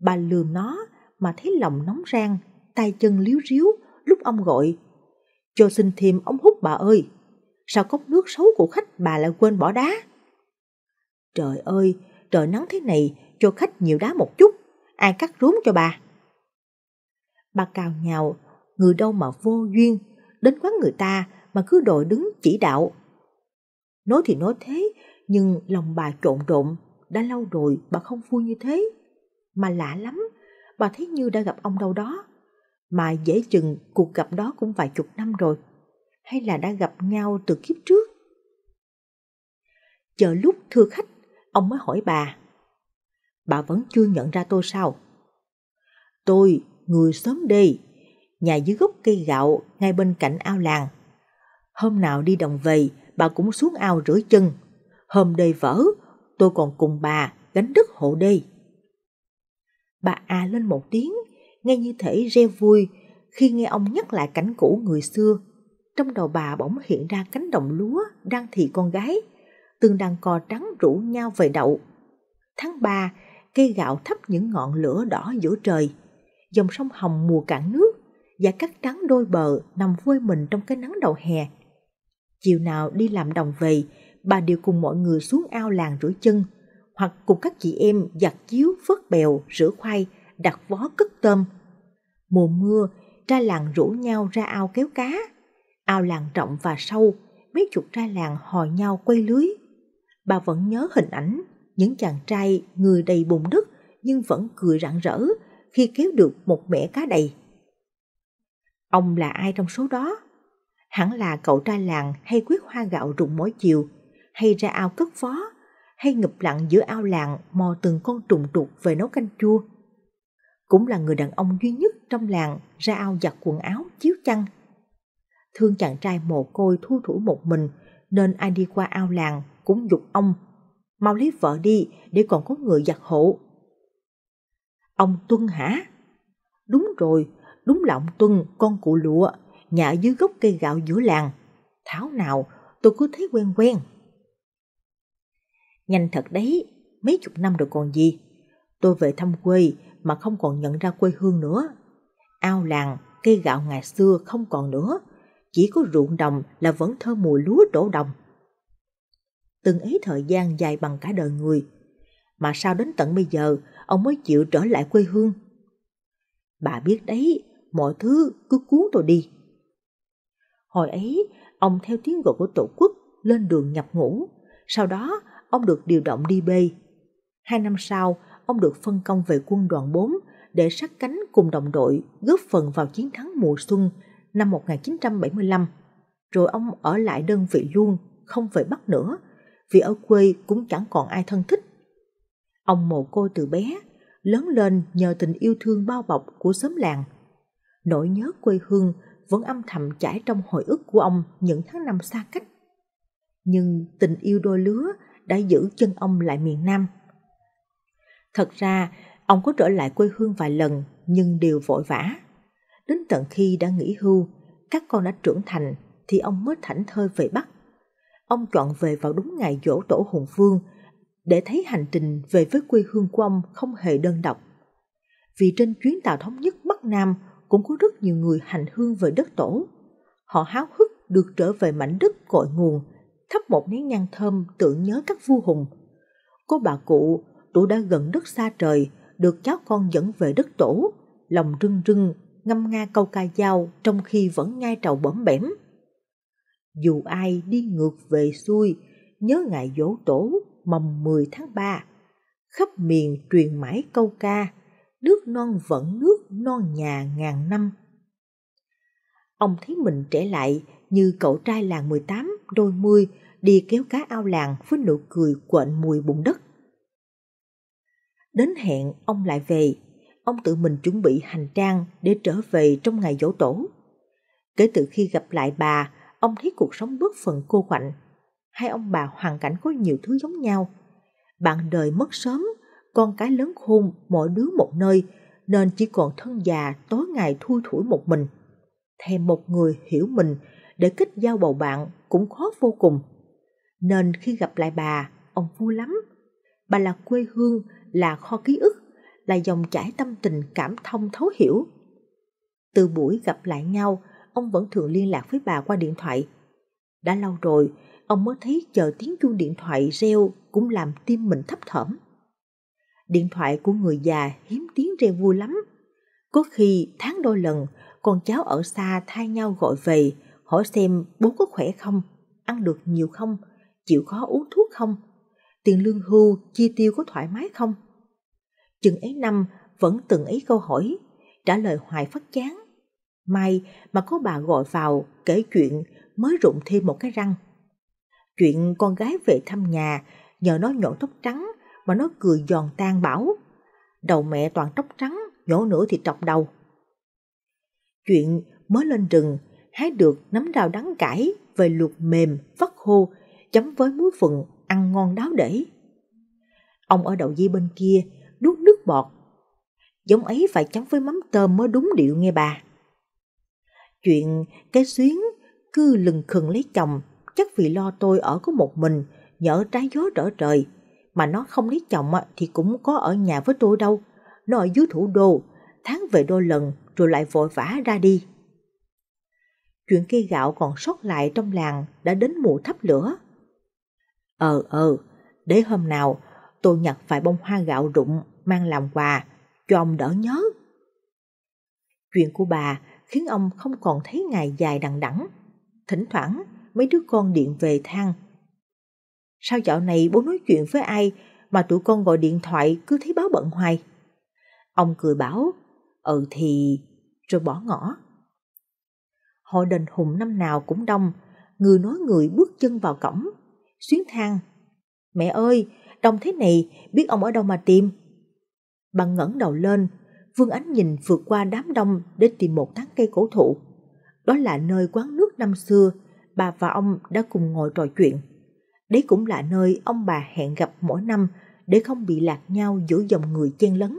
Bà lườm nó mà thấy lòng nóng rang, tay chân liếu riếu lúc ông gọi. Cho xin thêm ống hút bà ơi, sao cốc nước xấu của khách bà lại quên bỏ đá? Trời ơi, trời nắng thế này, cho khách nhiều đá một chút, ai cắt rúm cho bà. Bà cào nhào, người đâu mà vô duyên, đến quán người ta mà cứ đòi đứng chỉ đạo. Nói thì nói thế, nhưng lòng bà trộn rộn, đã lâu rồi bà không vui như thế. Mà lạ lắm, bà thấy như đã gặp ông đâu đó, mà dễ chừng cuộc gặp đó cũng vài chục năm rồi, hay là đã gặp nhau từ kiếp trước. Chờ lúc thưa khách Ông mới hỏi bà. Bà vẫn chưa nhận ra tôi sao? Tôi, người sớm đi, nhà dưới gốc cây gạo ngay bên cạnh ao làng. Hôm nào đi đồng về, bà cũng xuống ao rửa chân. Hôm đây vỡ, tôi còn cùng bà gánh đất hộ đi. Bà à lên một tiếng, nghe như thể reo vui khi nghe ông nhắc lại cảnh cũ người xưa. Trong đầu bà bỗng hiện ra cánh đồng lúa đang thì con gái – từng đàn cò trắng rủ nhau về đậu. Tháng 3, cây gạo thắp những ngọn lửa đỏ giữa trời. Dòng sông Hồng mùa cạn nước và cắt trắng đôi bờ nằm vui mình trong cái nắng đầu hè. Chiều nào đi làm đồng về, bà đều cùng mọi người xuống ao làng rửa chân, hoặc cùng các chị em giặt chiếu, vớt bèo, rửa khoai, đặt vó cất tôm. Mùa mưa, ra làng rủ nhau ra ao kéo cá. Ao làng rộng và sâu, mấy chục ra làng hò nhau quay lưới bà vẫn nhớ hình ảnh những chàng trai người đầy bụng đất nhưng vẫn cười rạng rỡ khi kéo được một mẻ cá đầy. Ông là ai trong số đó? Hẳn là cậu trai làng hay quyết hoa gạo rụng mỗi chiều, hay ra ao cất phó, hay ngập lặng giữa ao làng mò từng con trùng trục về nấu canh chua. Cũng là người đàn ông duy nhất trong làng ra ao giặt quần áo, chiếu chăn. Thương chàng trai mồ côi thu thủ một mình, nên ai đi qua ao làng cũng dục ông, mau lấy vợ đi để còn có người giặt hộ. Ông Tuân hả? Đúng rồi, đúng là ông Tuân, con cụ lụa, nhà dưới gốc cây gạo giữa làng. Thảo nào, tôi cứ thấy quen quen. Nhanh thật đấy, mấy chục năm rồi còn gì. Tôi về thăm quê mà không còn nhận ra quê hương nữa. Ao làng, cây gạo ngày xưa không còn nữa, chỉ có ruộng đồng là vẫn thơ mùi lúa đổ đồng từng ấy thời gian dài bằng cả đời người. Mà sao đến tận bây giờ, ông mới chịu trở lại quê hương? Bà biết đấy, mọi thứ cứ cuốn tôi đi. Hồi ấy, ông theo tiếng gọi của tổ quốc lên đường nhập ngũ. Sau đó, ông được điều động đi bê. Hai năm sau, ông được phân công về quân đoàn 4 để sát cánh cùng đồng đội góp phần vào chiến thắng mùa xuân năm 1975. Rồi ông ở lại đơn vị luôn, không về Bắc nữa, vì ở quê cũng chẳng còn ai thân thích. Ông mồ côi từ bé, lớn lên nhờ tình yêu thương bao bọc của xóm làng. Nỗi nhớ quê hương vẫn âm thầm chảy trong hồi ức của ông những tháng năm xa cách. Nhưng tình yêu đôi lứa đã giữ chân ông lại miền Nam. Thật ra, ông có trở lại quê hương vài lần nhưng đều vội vã. Đến tận khi đã nghỉ hưu, các con đã trưởng thành thì ông mới thảnh thơi về Bắc ông chọn về vào đúng ngày dỗ tổ Hùng Vương để thấy hành trình về với quê hương của ông không hề đơn độc. Vì trên chuyến tàu thống nhất Bắc Nam cũng có rất nhiều người hành hương về đất tổ. Họ háo hức được trở về mảnh đất cội nguồn, thắp một nén nhang thơm tưởng nhớ các vua hùng. Cô bà cụ, tuổi đã gần đất xa trời, được cháu con dẫn về đất tổ, lòng rưng rưng, ngâm nga câu ca dao trong khi vẫn ngai trầu bẩm bẻm dù ai đi ngược về xuôi nhớ ngày dỗ tổ mồng 10 tháng 3 khắp miền truyền mãi câu ca nước non vẫn nước non nhà ngàn năm ông thấy mình trẻ lại như cậu trai làng 18 đôi mươi đi kéo cá ao làng với nụ cười quện mùi bụng đất đến hẹn ông lại về ông tự mình chuẩn bị hành trang để trở về trong ngày dỗ tổ kể từ khi gặp lại bà ông thấy cuộc sống bớt phần cô quạnh. Hai ông bà hoàn cảnh có nhiều thứ giống nhau. Bạn đời mất sớm, con cái lớn khôn mỗi đứa một nơi, nên chỉ còn thân già tối ngày thui thủi một mình. Thèm một người hiểu mình để kết giao bầu bạn cũng khó vô cùng. Nên khi gặp lại bà, ông vui lắm. Bà là quê hương, là kho ký ức, là dòng chảy tâm tình cảm thông thấu hiểu. Từ buổi gặp lại nhau, ông vẫn thường liên lạc với bà qua điện thoại. Đã lâu rồi, ông mới thấy chờ tiếng chuông điện thoại reo cũng làm tim mình thấp thỏm. Điện thoại của người già hiếm tiếng reo vui lắm. Có khi tháng đôi lần, con cháu ở xa thay nhau gọi về, hỏi xem bố có khỏe không, ăn được nhiều không, chịu khó uống thuốc không, tiền lương hưu chi tiêu có thoải mái không. Chừng ấy năm vẫn từng ấy câu hỏi, trả lời hoài phát chán May mà có bà gọi vào kể chuyện mới rụng thêm một cái răng. Chuyện con gái về thăm nhà nhờ nó nhổ tóc trắng mà nó cười giòn tan bảo đầu mẹ toàn tóc trắng nhổ nữa thì trọc đầu. Chuyện mới lên rừng hái được nấm đào đắng cải về luộc mềm vắt khô chấm với muối phừng ăn ngon đáo để. Ông ở đầu dây bên kia đút nước bọt giống ấy phải chấm với mắm tôm mới đúng điệu nghe bà. Chuyện cái xuyến cứ lừng khừng lấy chồng, chắc vì lo tôi ở có một mình, nhỡ trái gió trở trời. Mà nó không lấy chồng thì cũng có ở nhà với tôi đâu. Nó ở dưới thủ đô, tháng về đôi lần rồi lại vội vã ra đi. Chuyện cây gạo còn sót lại trong làng đã đến mùa thắp lửa. Ờ ờ, để hôm nào tôi nhặt vài bông hoa gạo rụng mang làm quà cho ông đỡ nhớ. Chuyện của bà khiến ông không còn thấy ngày dài đằng đẵng. Thỉnh thoảng mấy đứa con điện về than. Sao dạo này bố nói chuyện với ai mà tụi con gọi điện thoại cứ thấy báo bận hoài? Ông cười bảo, ừ thì... rồi bỏ ngỏ. Hội đền hùng năm nào cũng đông, người nói người bước chân vào cổng, xuyến thang. Mẹ ơi, đông thế này, biết ông ở đâu mà tìm? Bà ngẩng đầu lên, Vương Ánh nhìn vượt qua đám đông để tìm một tán cây cổ thụ. Đó là nơi quán nước năm xưa, bà và ông đã cùng ngồi trò chuyện. Đấy cũng là nơi ông bà hẹn gặp mỗi năm để không bị lạc nhau giữa dòng người chen lấn.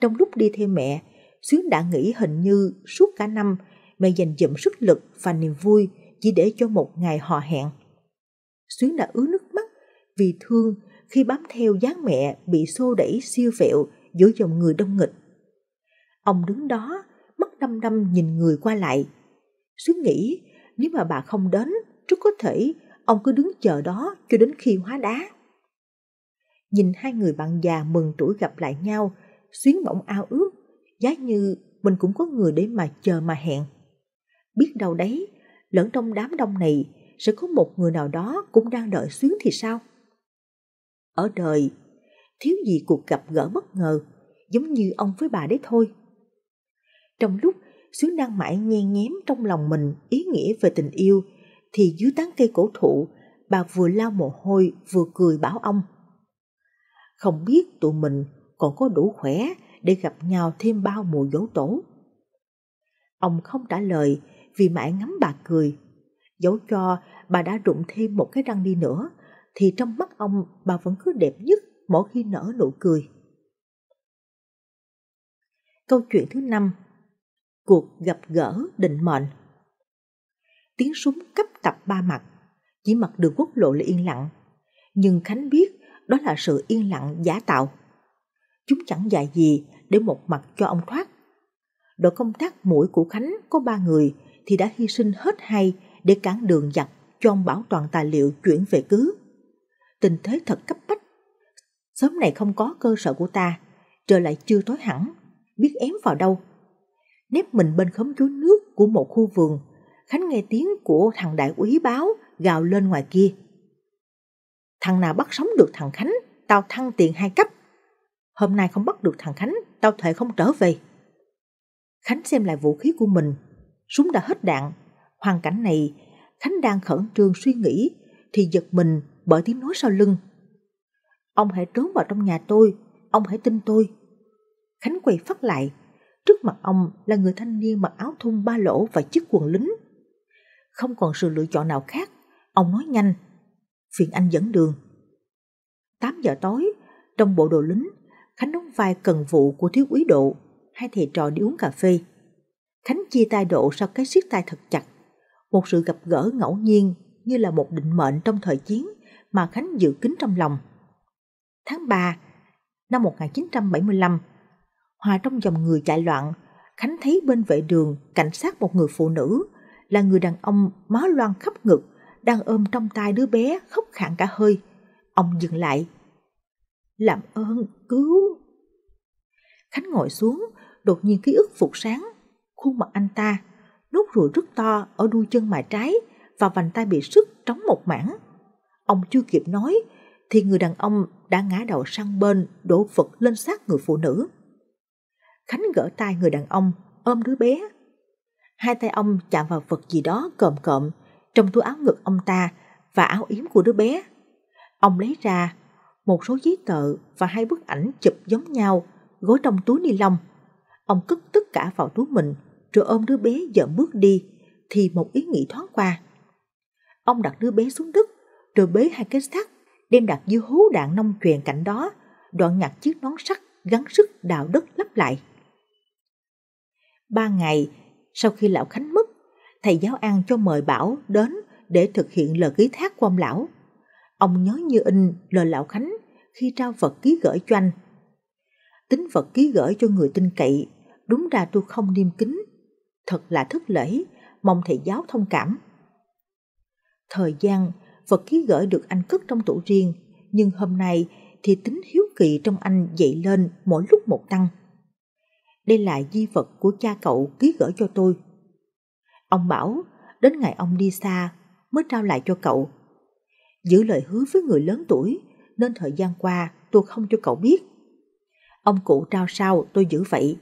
Trong lúc đi theo mẹ, Xuyến đã nghĩ hình như suốt cả năm mẹ dành dụm sức lực và niềm vui chỉ để cho một ngày họ hẹn. Xuyến đã ứa nước mắt vì thương khi bám theo dáng mẹ bị xô đẩy siêu vẹo giữa dòng người đông nghịch. Ông đứng đó, mắt năm năm nhìn người qua lại. Suy nghĩ, nếu mà bà không đến, rất có thể ông cứ đứng chờ đó cho đến khi hóa đá. Nhìn hai người bạn già mừng tuổi gặp lại nhau, xuyến bỗng ao ước, giá như mình cũng có người để mà chờ mà hẹn. Biết đâu đấy, lẫn trong đám đông này sẽ có một người nào đó cũng đang đợi xuyến thì sao? Ở đời, thiếu gì cuộc gặp gỡ bất ngờ, giống như ông với bà đấy thôi. Trong lúc Xuyến đang mãi nhen nhém trong lòng mình ý nghĩa về tình yêu, thì dưới tán cây cổ thụ, bà vừa lao mồ hôi vừa cười bảo ông. Không biết tụi mình còn có đủ khỏe để gặp nhau thêm bao mùa dỗ tổ. Ông không trả lời vì mãi ngắm bà cười. Dẫu cho bà đã rụng thêm một cái răng đi nữa, thì trong mắt ông bà vẫn cứ đẹp nhất mỗi khi nở nụ cười. Câu chuyện thứ năm Cuộc gặp gỡ định mệnh Tiếng súng cấp tập ba mặt, chỉ mặt đường quốc lộ là yên lặng. Nhưng Khánh biết đó là sự yên lặng giả tạo. Chúng chẳng dạy gì để một mặt cho ông thoát. Đội công tác mũi của Khánh có ba người thì đã hy sinh hết hay để cản đường giặc cho ông bảo toàn tài liệu chuyển về cứ. Tình thế thật cấp bách Xóm này không có cơ sở của ta, trời lại chưa tối hẳn, biết ém vào đâu. nếp mình bên khóm chuối nước của một khu vườn, Khánh nghe tiếng của thằng đại úy báo gào lên ngoài kia. Thằng nào bắt sống được thằng Khánh, tao thăng tiền hai cấp. Hôm nay không bắt được thằng Khánh, tao thể không trở về. Khánh xem lại vũ khí của mình, súng đã hết đạn. Hoàn cảnh này, Khánh đang khẩn trương suy nghĩ thì giật mình bởi tiếng nói sau lưng Ông hãy trốn vào trong nhà tôi, ông hãy tin tôi. Khánh quỳ phát lại, trước mặt ông là người thanh niên mặc áo thun ba lỗ và chiếc quần lính. Không còn sự lựa chọn nào khác, ông nói nhanh. Phiền anh dẫn đường. 8 giờ tối, trong bộ đồ lính, Khánh đóng vai cần vụ của thiếu úy độ, hai thầy trò đi uống cà phê. Khánh chia tay độ sau cái siết tay thật chặt. Một sự gặp gỡ ngẫu nhiên như là một định mệnh trong thời chiến mà Khánh dự kín trong lòng tháng 3 năm 1975. Hòa trong dòng người chạy loạn, Khánh thấy bên vệ đường cảnh sát một người phụ nữ là người đàn ông máu loang khắp ngực đang ôm trong tay đứa bé khóc khản cả hơi. Ông dừng lại. Làm ơn, cứu. Khánh ngồi xuống, đột nhiên ký ức phục sáng. Khuôn mặt anh ta, nốt ruồi rất to ở đuôi chân mài trái và vành tay bị sức trống một mảng. Ông chưa kịp nói, thì người đàn ông đã ngã đầu sang bên đổ vật lên xác người phụ nữ. Khánh gỡ tay người đàn ông, ôm đứa bé. Hai tay ông chạm vào vật gì đó cộm cộm trong túi áo ngực ông ta và áo yếm của đứa bé. Ông lấy ra một số giấy tờ và hai bức ảnh chụp giống nhau gối trong túi ni lông. Ông cất tất cả vào túi mình rồi ôm đứa bé dậm bước đi thì một ý nghĩ thoáng qua. Ông đặt đứa bé xuống đất rồi bế hai cái xác đem đặt dưới hố đạn nông truyền cạnh đó, đoạn nhặt chiếc nón sắt gắn sức đào đất lắp lại. Ba ngày sau khi lão Khánh mất, thầy giáo An cho mời Bảo đến để thực hiện lời ký thác của ông lão. Ông nhớ như in lời lão Khánh khi trao vật ký gửi cho anh. Tính vật ký gửi cho người tin cậy, đúng ra tôi không niêm kính. Thật là thất lễ, mong thầy giáo thông cảm. Thời gian vật ký gửi được anh cất trong tủ riêng, nhưng hôm nay thì tính hiếu kỳ trong anh dậy lên mỗi lúc một tăng. Đây là di vật của cha cậu ký gửi cho tôi. Ông bảo, đến ngày ông đi xa mới trao lại cho cậu. Giữ lời hứa với người lớn tuổi, nên thời gian qua tôi không cho cậu biết. Ông cụ trao sao tôi giữ vậy.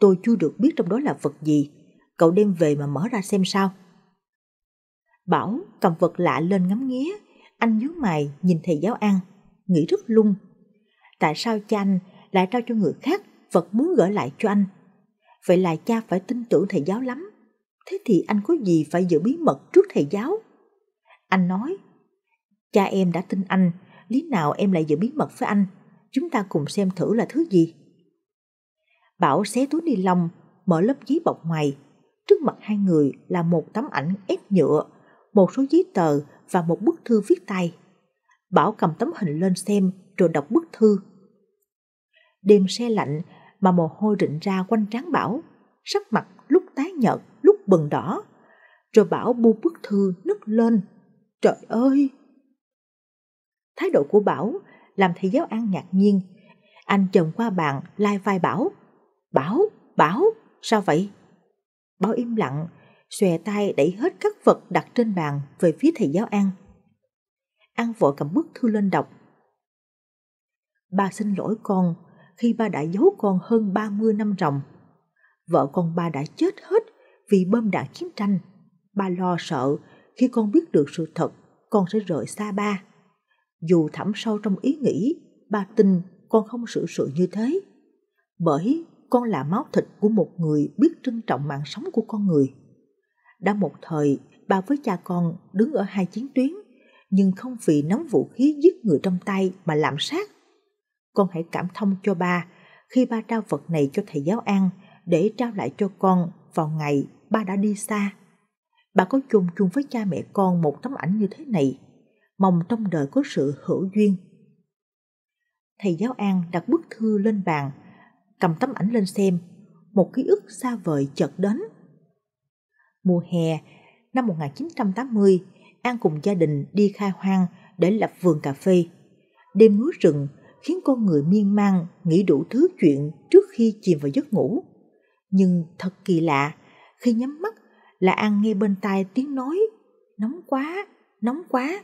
Tôi chưa được biết trong đó là vật gì, cậu đem về mà mở ra xem sao. Bảo cầm vật lạ lên ngắm nghía, anh nhướng mày nhìn thầy giáo ăn, nghĩ rất lung. Tại sao cha anh lại trao cho người khác vật muốn gửi lại cho anh? Vậy là cha phải tin tưởng thầy giáo lắm. Thế thì anh có gì phải giữ bí mật trước thầy giáo? Anh nói, cha em đã tin anh, lý nào em lại giữ bí mật với anh? Chúng ta cùng xem thử là thứ gì. Bảo xé túi ni lông, mở lớp giấy bọc ngoài. Trước mặt hai người là một tấm ảnh ép nhựa một số giấy tờ và một bức thư viết tay. Bảo cầm tấm hình lên xem rồi đọc bức thư. Đêm xe lạnh mà mồ hôi rịn ra quanh trán Bảo, sắc mặt lúc tái nhợt, lúc bừng đỏ. Rồi Bảo buông bức thư nứt lên. Trời ơi! Thái độ của Bảo làm thầy giáo An ngạc nhiên. Anh chồng qua bàn, lai vai Bảo. Bảo, Bảo, sao vậy? Bảo im lặng, xòe tay đẩy hết các vật đặt trên bàn về phía thầy giáo An. An vội cầm bức thư lên đọc. Ba xin lỗi con khi ba đã giấu con hơn 30 năm ròng. Vợ con ba đã chết hết vì bom đạn chiến tranh. Ba lo sợ khi con biết được sự thật, con sẽ rời xa ba. Dù thẳm sâu trong ý nghĩ, ba tin con không xử sự như thế. Bởi con là máu thịt của một người biết trân trọng mạng sống của con người. Đã một thời, bà với cha con đứng ở hai chiến tuyến, nhưng không vì nắm vũ khí giết người trong tay mà lạm sát. Con hãy cảm thông cho ba khi ba trao vật này cho thầy giáo An để trao lại cho con vào ngày ba đã đi xa. Bà có chung chung với cha mẹ con một tấm ảnh như thế này, mong trong đời có sự hữu duyên. Thầy giáo An đặt bức thư lên bàn, cầm tấm ảnh lên xem, một ký ức xa vời chợt đến – Mùa hè năm 1980, An cùng gia đình đi khai hoang để lập vườn cà phê. Đêm núi rừng khiến con người miên man nghĩ đủ thứ chuyện trước khi chìm vào giấc ngủ. Nhưng thật kỳ lạ, khi nhắm mắt là An nghe bên tai tiếng nói nóng quá, nóng quá.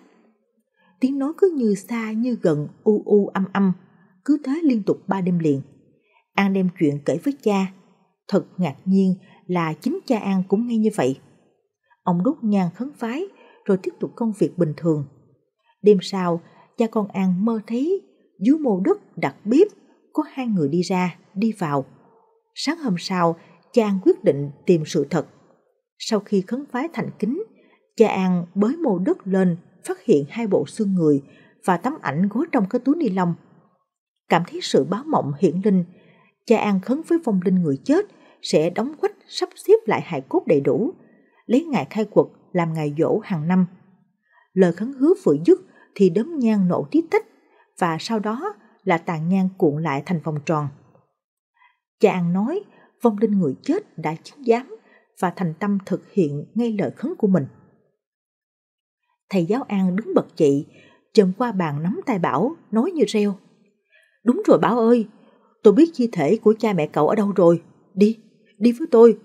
Tiếng nói cứ như xa như gần u u âm âm, cứ thế liên tục ba đêm liền. An đem chuyện kể với cha. Thật ngạc nhiên là chính cha An cũng nghe như vậy. Ông đút nhàn khấn phái rồi tiếp tục công việc bình thường. Đêm sau, cha con An mơ thấy dưới mô đất đặt bếp có hai người đi ra, đi vào. Sáng hôm sau, cha An quyết định tìm sự thật. Sau khi khấn phái thành kính, cha An bới mô đất lên phát hiện hai bộ xương người và tấm ảnh gói trong cái túi ni lông. Cảm thấy sự báo mộng hiển linh, cha An khấn với vong linh người chết sẽ đóng quách sắp xếp lại hài cốt đầy đủ, lấy ngày khai quật làm ngày dỗ hàng năm. Lời khấn hứa vừa dứt thì đốm nhang nổ tí tách và sau đó là tàn nhang cuộn lại thành vòng tròn. Chàng nói vong linh người chết đã chứng giám và thành tâm thực hiện ngay lời khấn của mình. Thầy giáo An đứng bật dậy, chồm qua bàn nắm tay Bảo, nói như reo. Đúng rồi Bảo ơi, tôi biết chi thể của cha mẹ cậu ở đâu rồi, đi, đi với tôi,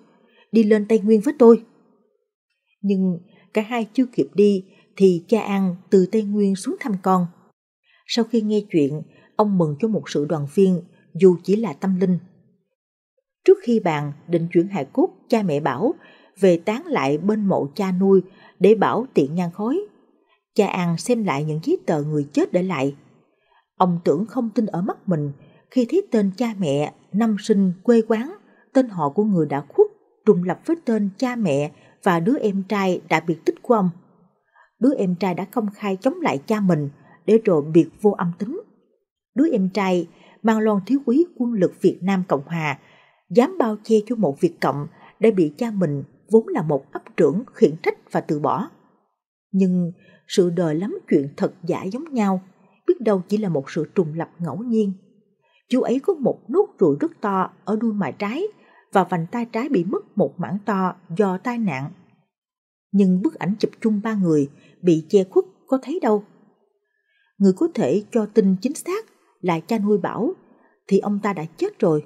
đi lên Tây Nguyên với tôi. Nhưng cả hai chưa kịp đi thì cha An từ Tây Nguyên xuống thăm con. Sau khi nghe chuyện, ông mừng cho một sự đoàn viên dù chỉ là tâm linh. Trước khi bạn định chuyển hài cốt, cha mẹ bảo về tán lại bên mộ cha nuôi để bảo tiện nhan khói. Cha An xem lại những giấy tờ người chết để lại. Ông tưởng không tin ở mắt mình khi thấy tên cha mẹ, năm sinh, quê quán tên họ của người đã khuất trùng lập với tên cha mẹ và đứa em trai đã biệt tích của ông. Đứa em trai đã công khai chống lại cha mình để rồi biệt vô âm tính. Đứa em trai mang lon thiếu quý quân lực Việt Nam Cộng Hòa dám bao che cho một việc Cộng đã bị cha mình vốn là một ấp trưởng khiển trách và từ bỏ. Nhưng sự đời lắm chuyện thật giả giống nhau, biết đâu chỉ là một sự trùng lập ngẫu nhiên. Chú ấy có một nốt ruồi rất to ở đuôi mài trái, và vành tay trái bị mất một mảng to do tai nạn. Nhưng bức ảnh chụp chung ba người bị che khuất có thấy đâu. Người có thể cho tin chính xác là cha nuôi bảo thì ông ta đã chết rồi.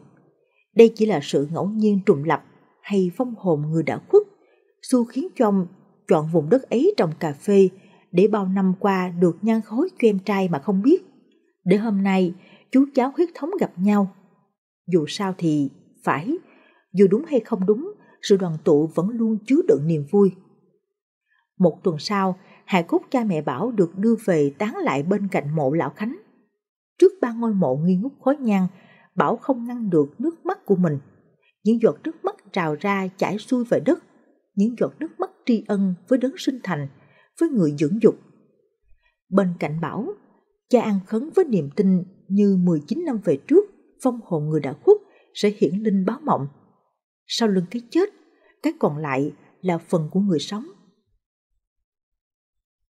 Đây chỉ là sự ngẫu nhiên trùng lập hay phong hồn người đã khuất, xu khiến cho ông chọn vùng đất ấy trồng cà phê để bao năm qua được nhan khối cho em trai mà không biết. Để hôm nay chú cháu huyết thống gặp nhau. Dù sao thì phải dù đúng hay không đúng, sự đoàn tụ vẫn luôn chứa đựng niềm vui. Một tuần sau, hài cốt cha mẹ Bảo được đưa về tán lại bên cạnh mộ lão Khánh. Trước ba ngôi mộ nghi ngút khói nhang, Bảo không ngăn được nước mắt của mình. Những giọt nước mắt trào ra chảy xuôi về đất, những giọt nước mắt tri ân với đấng sinh thành, với người dưỡng dục. Bên cạnh Bảo, cha ăn khấn với niềm tin như 19 năm về trước, phong hồn người đã khuất sẽ hiển linh báo mộng sau lưng cái chết, cái còn lại là phần của người sống.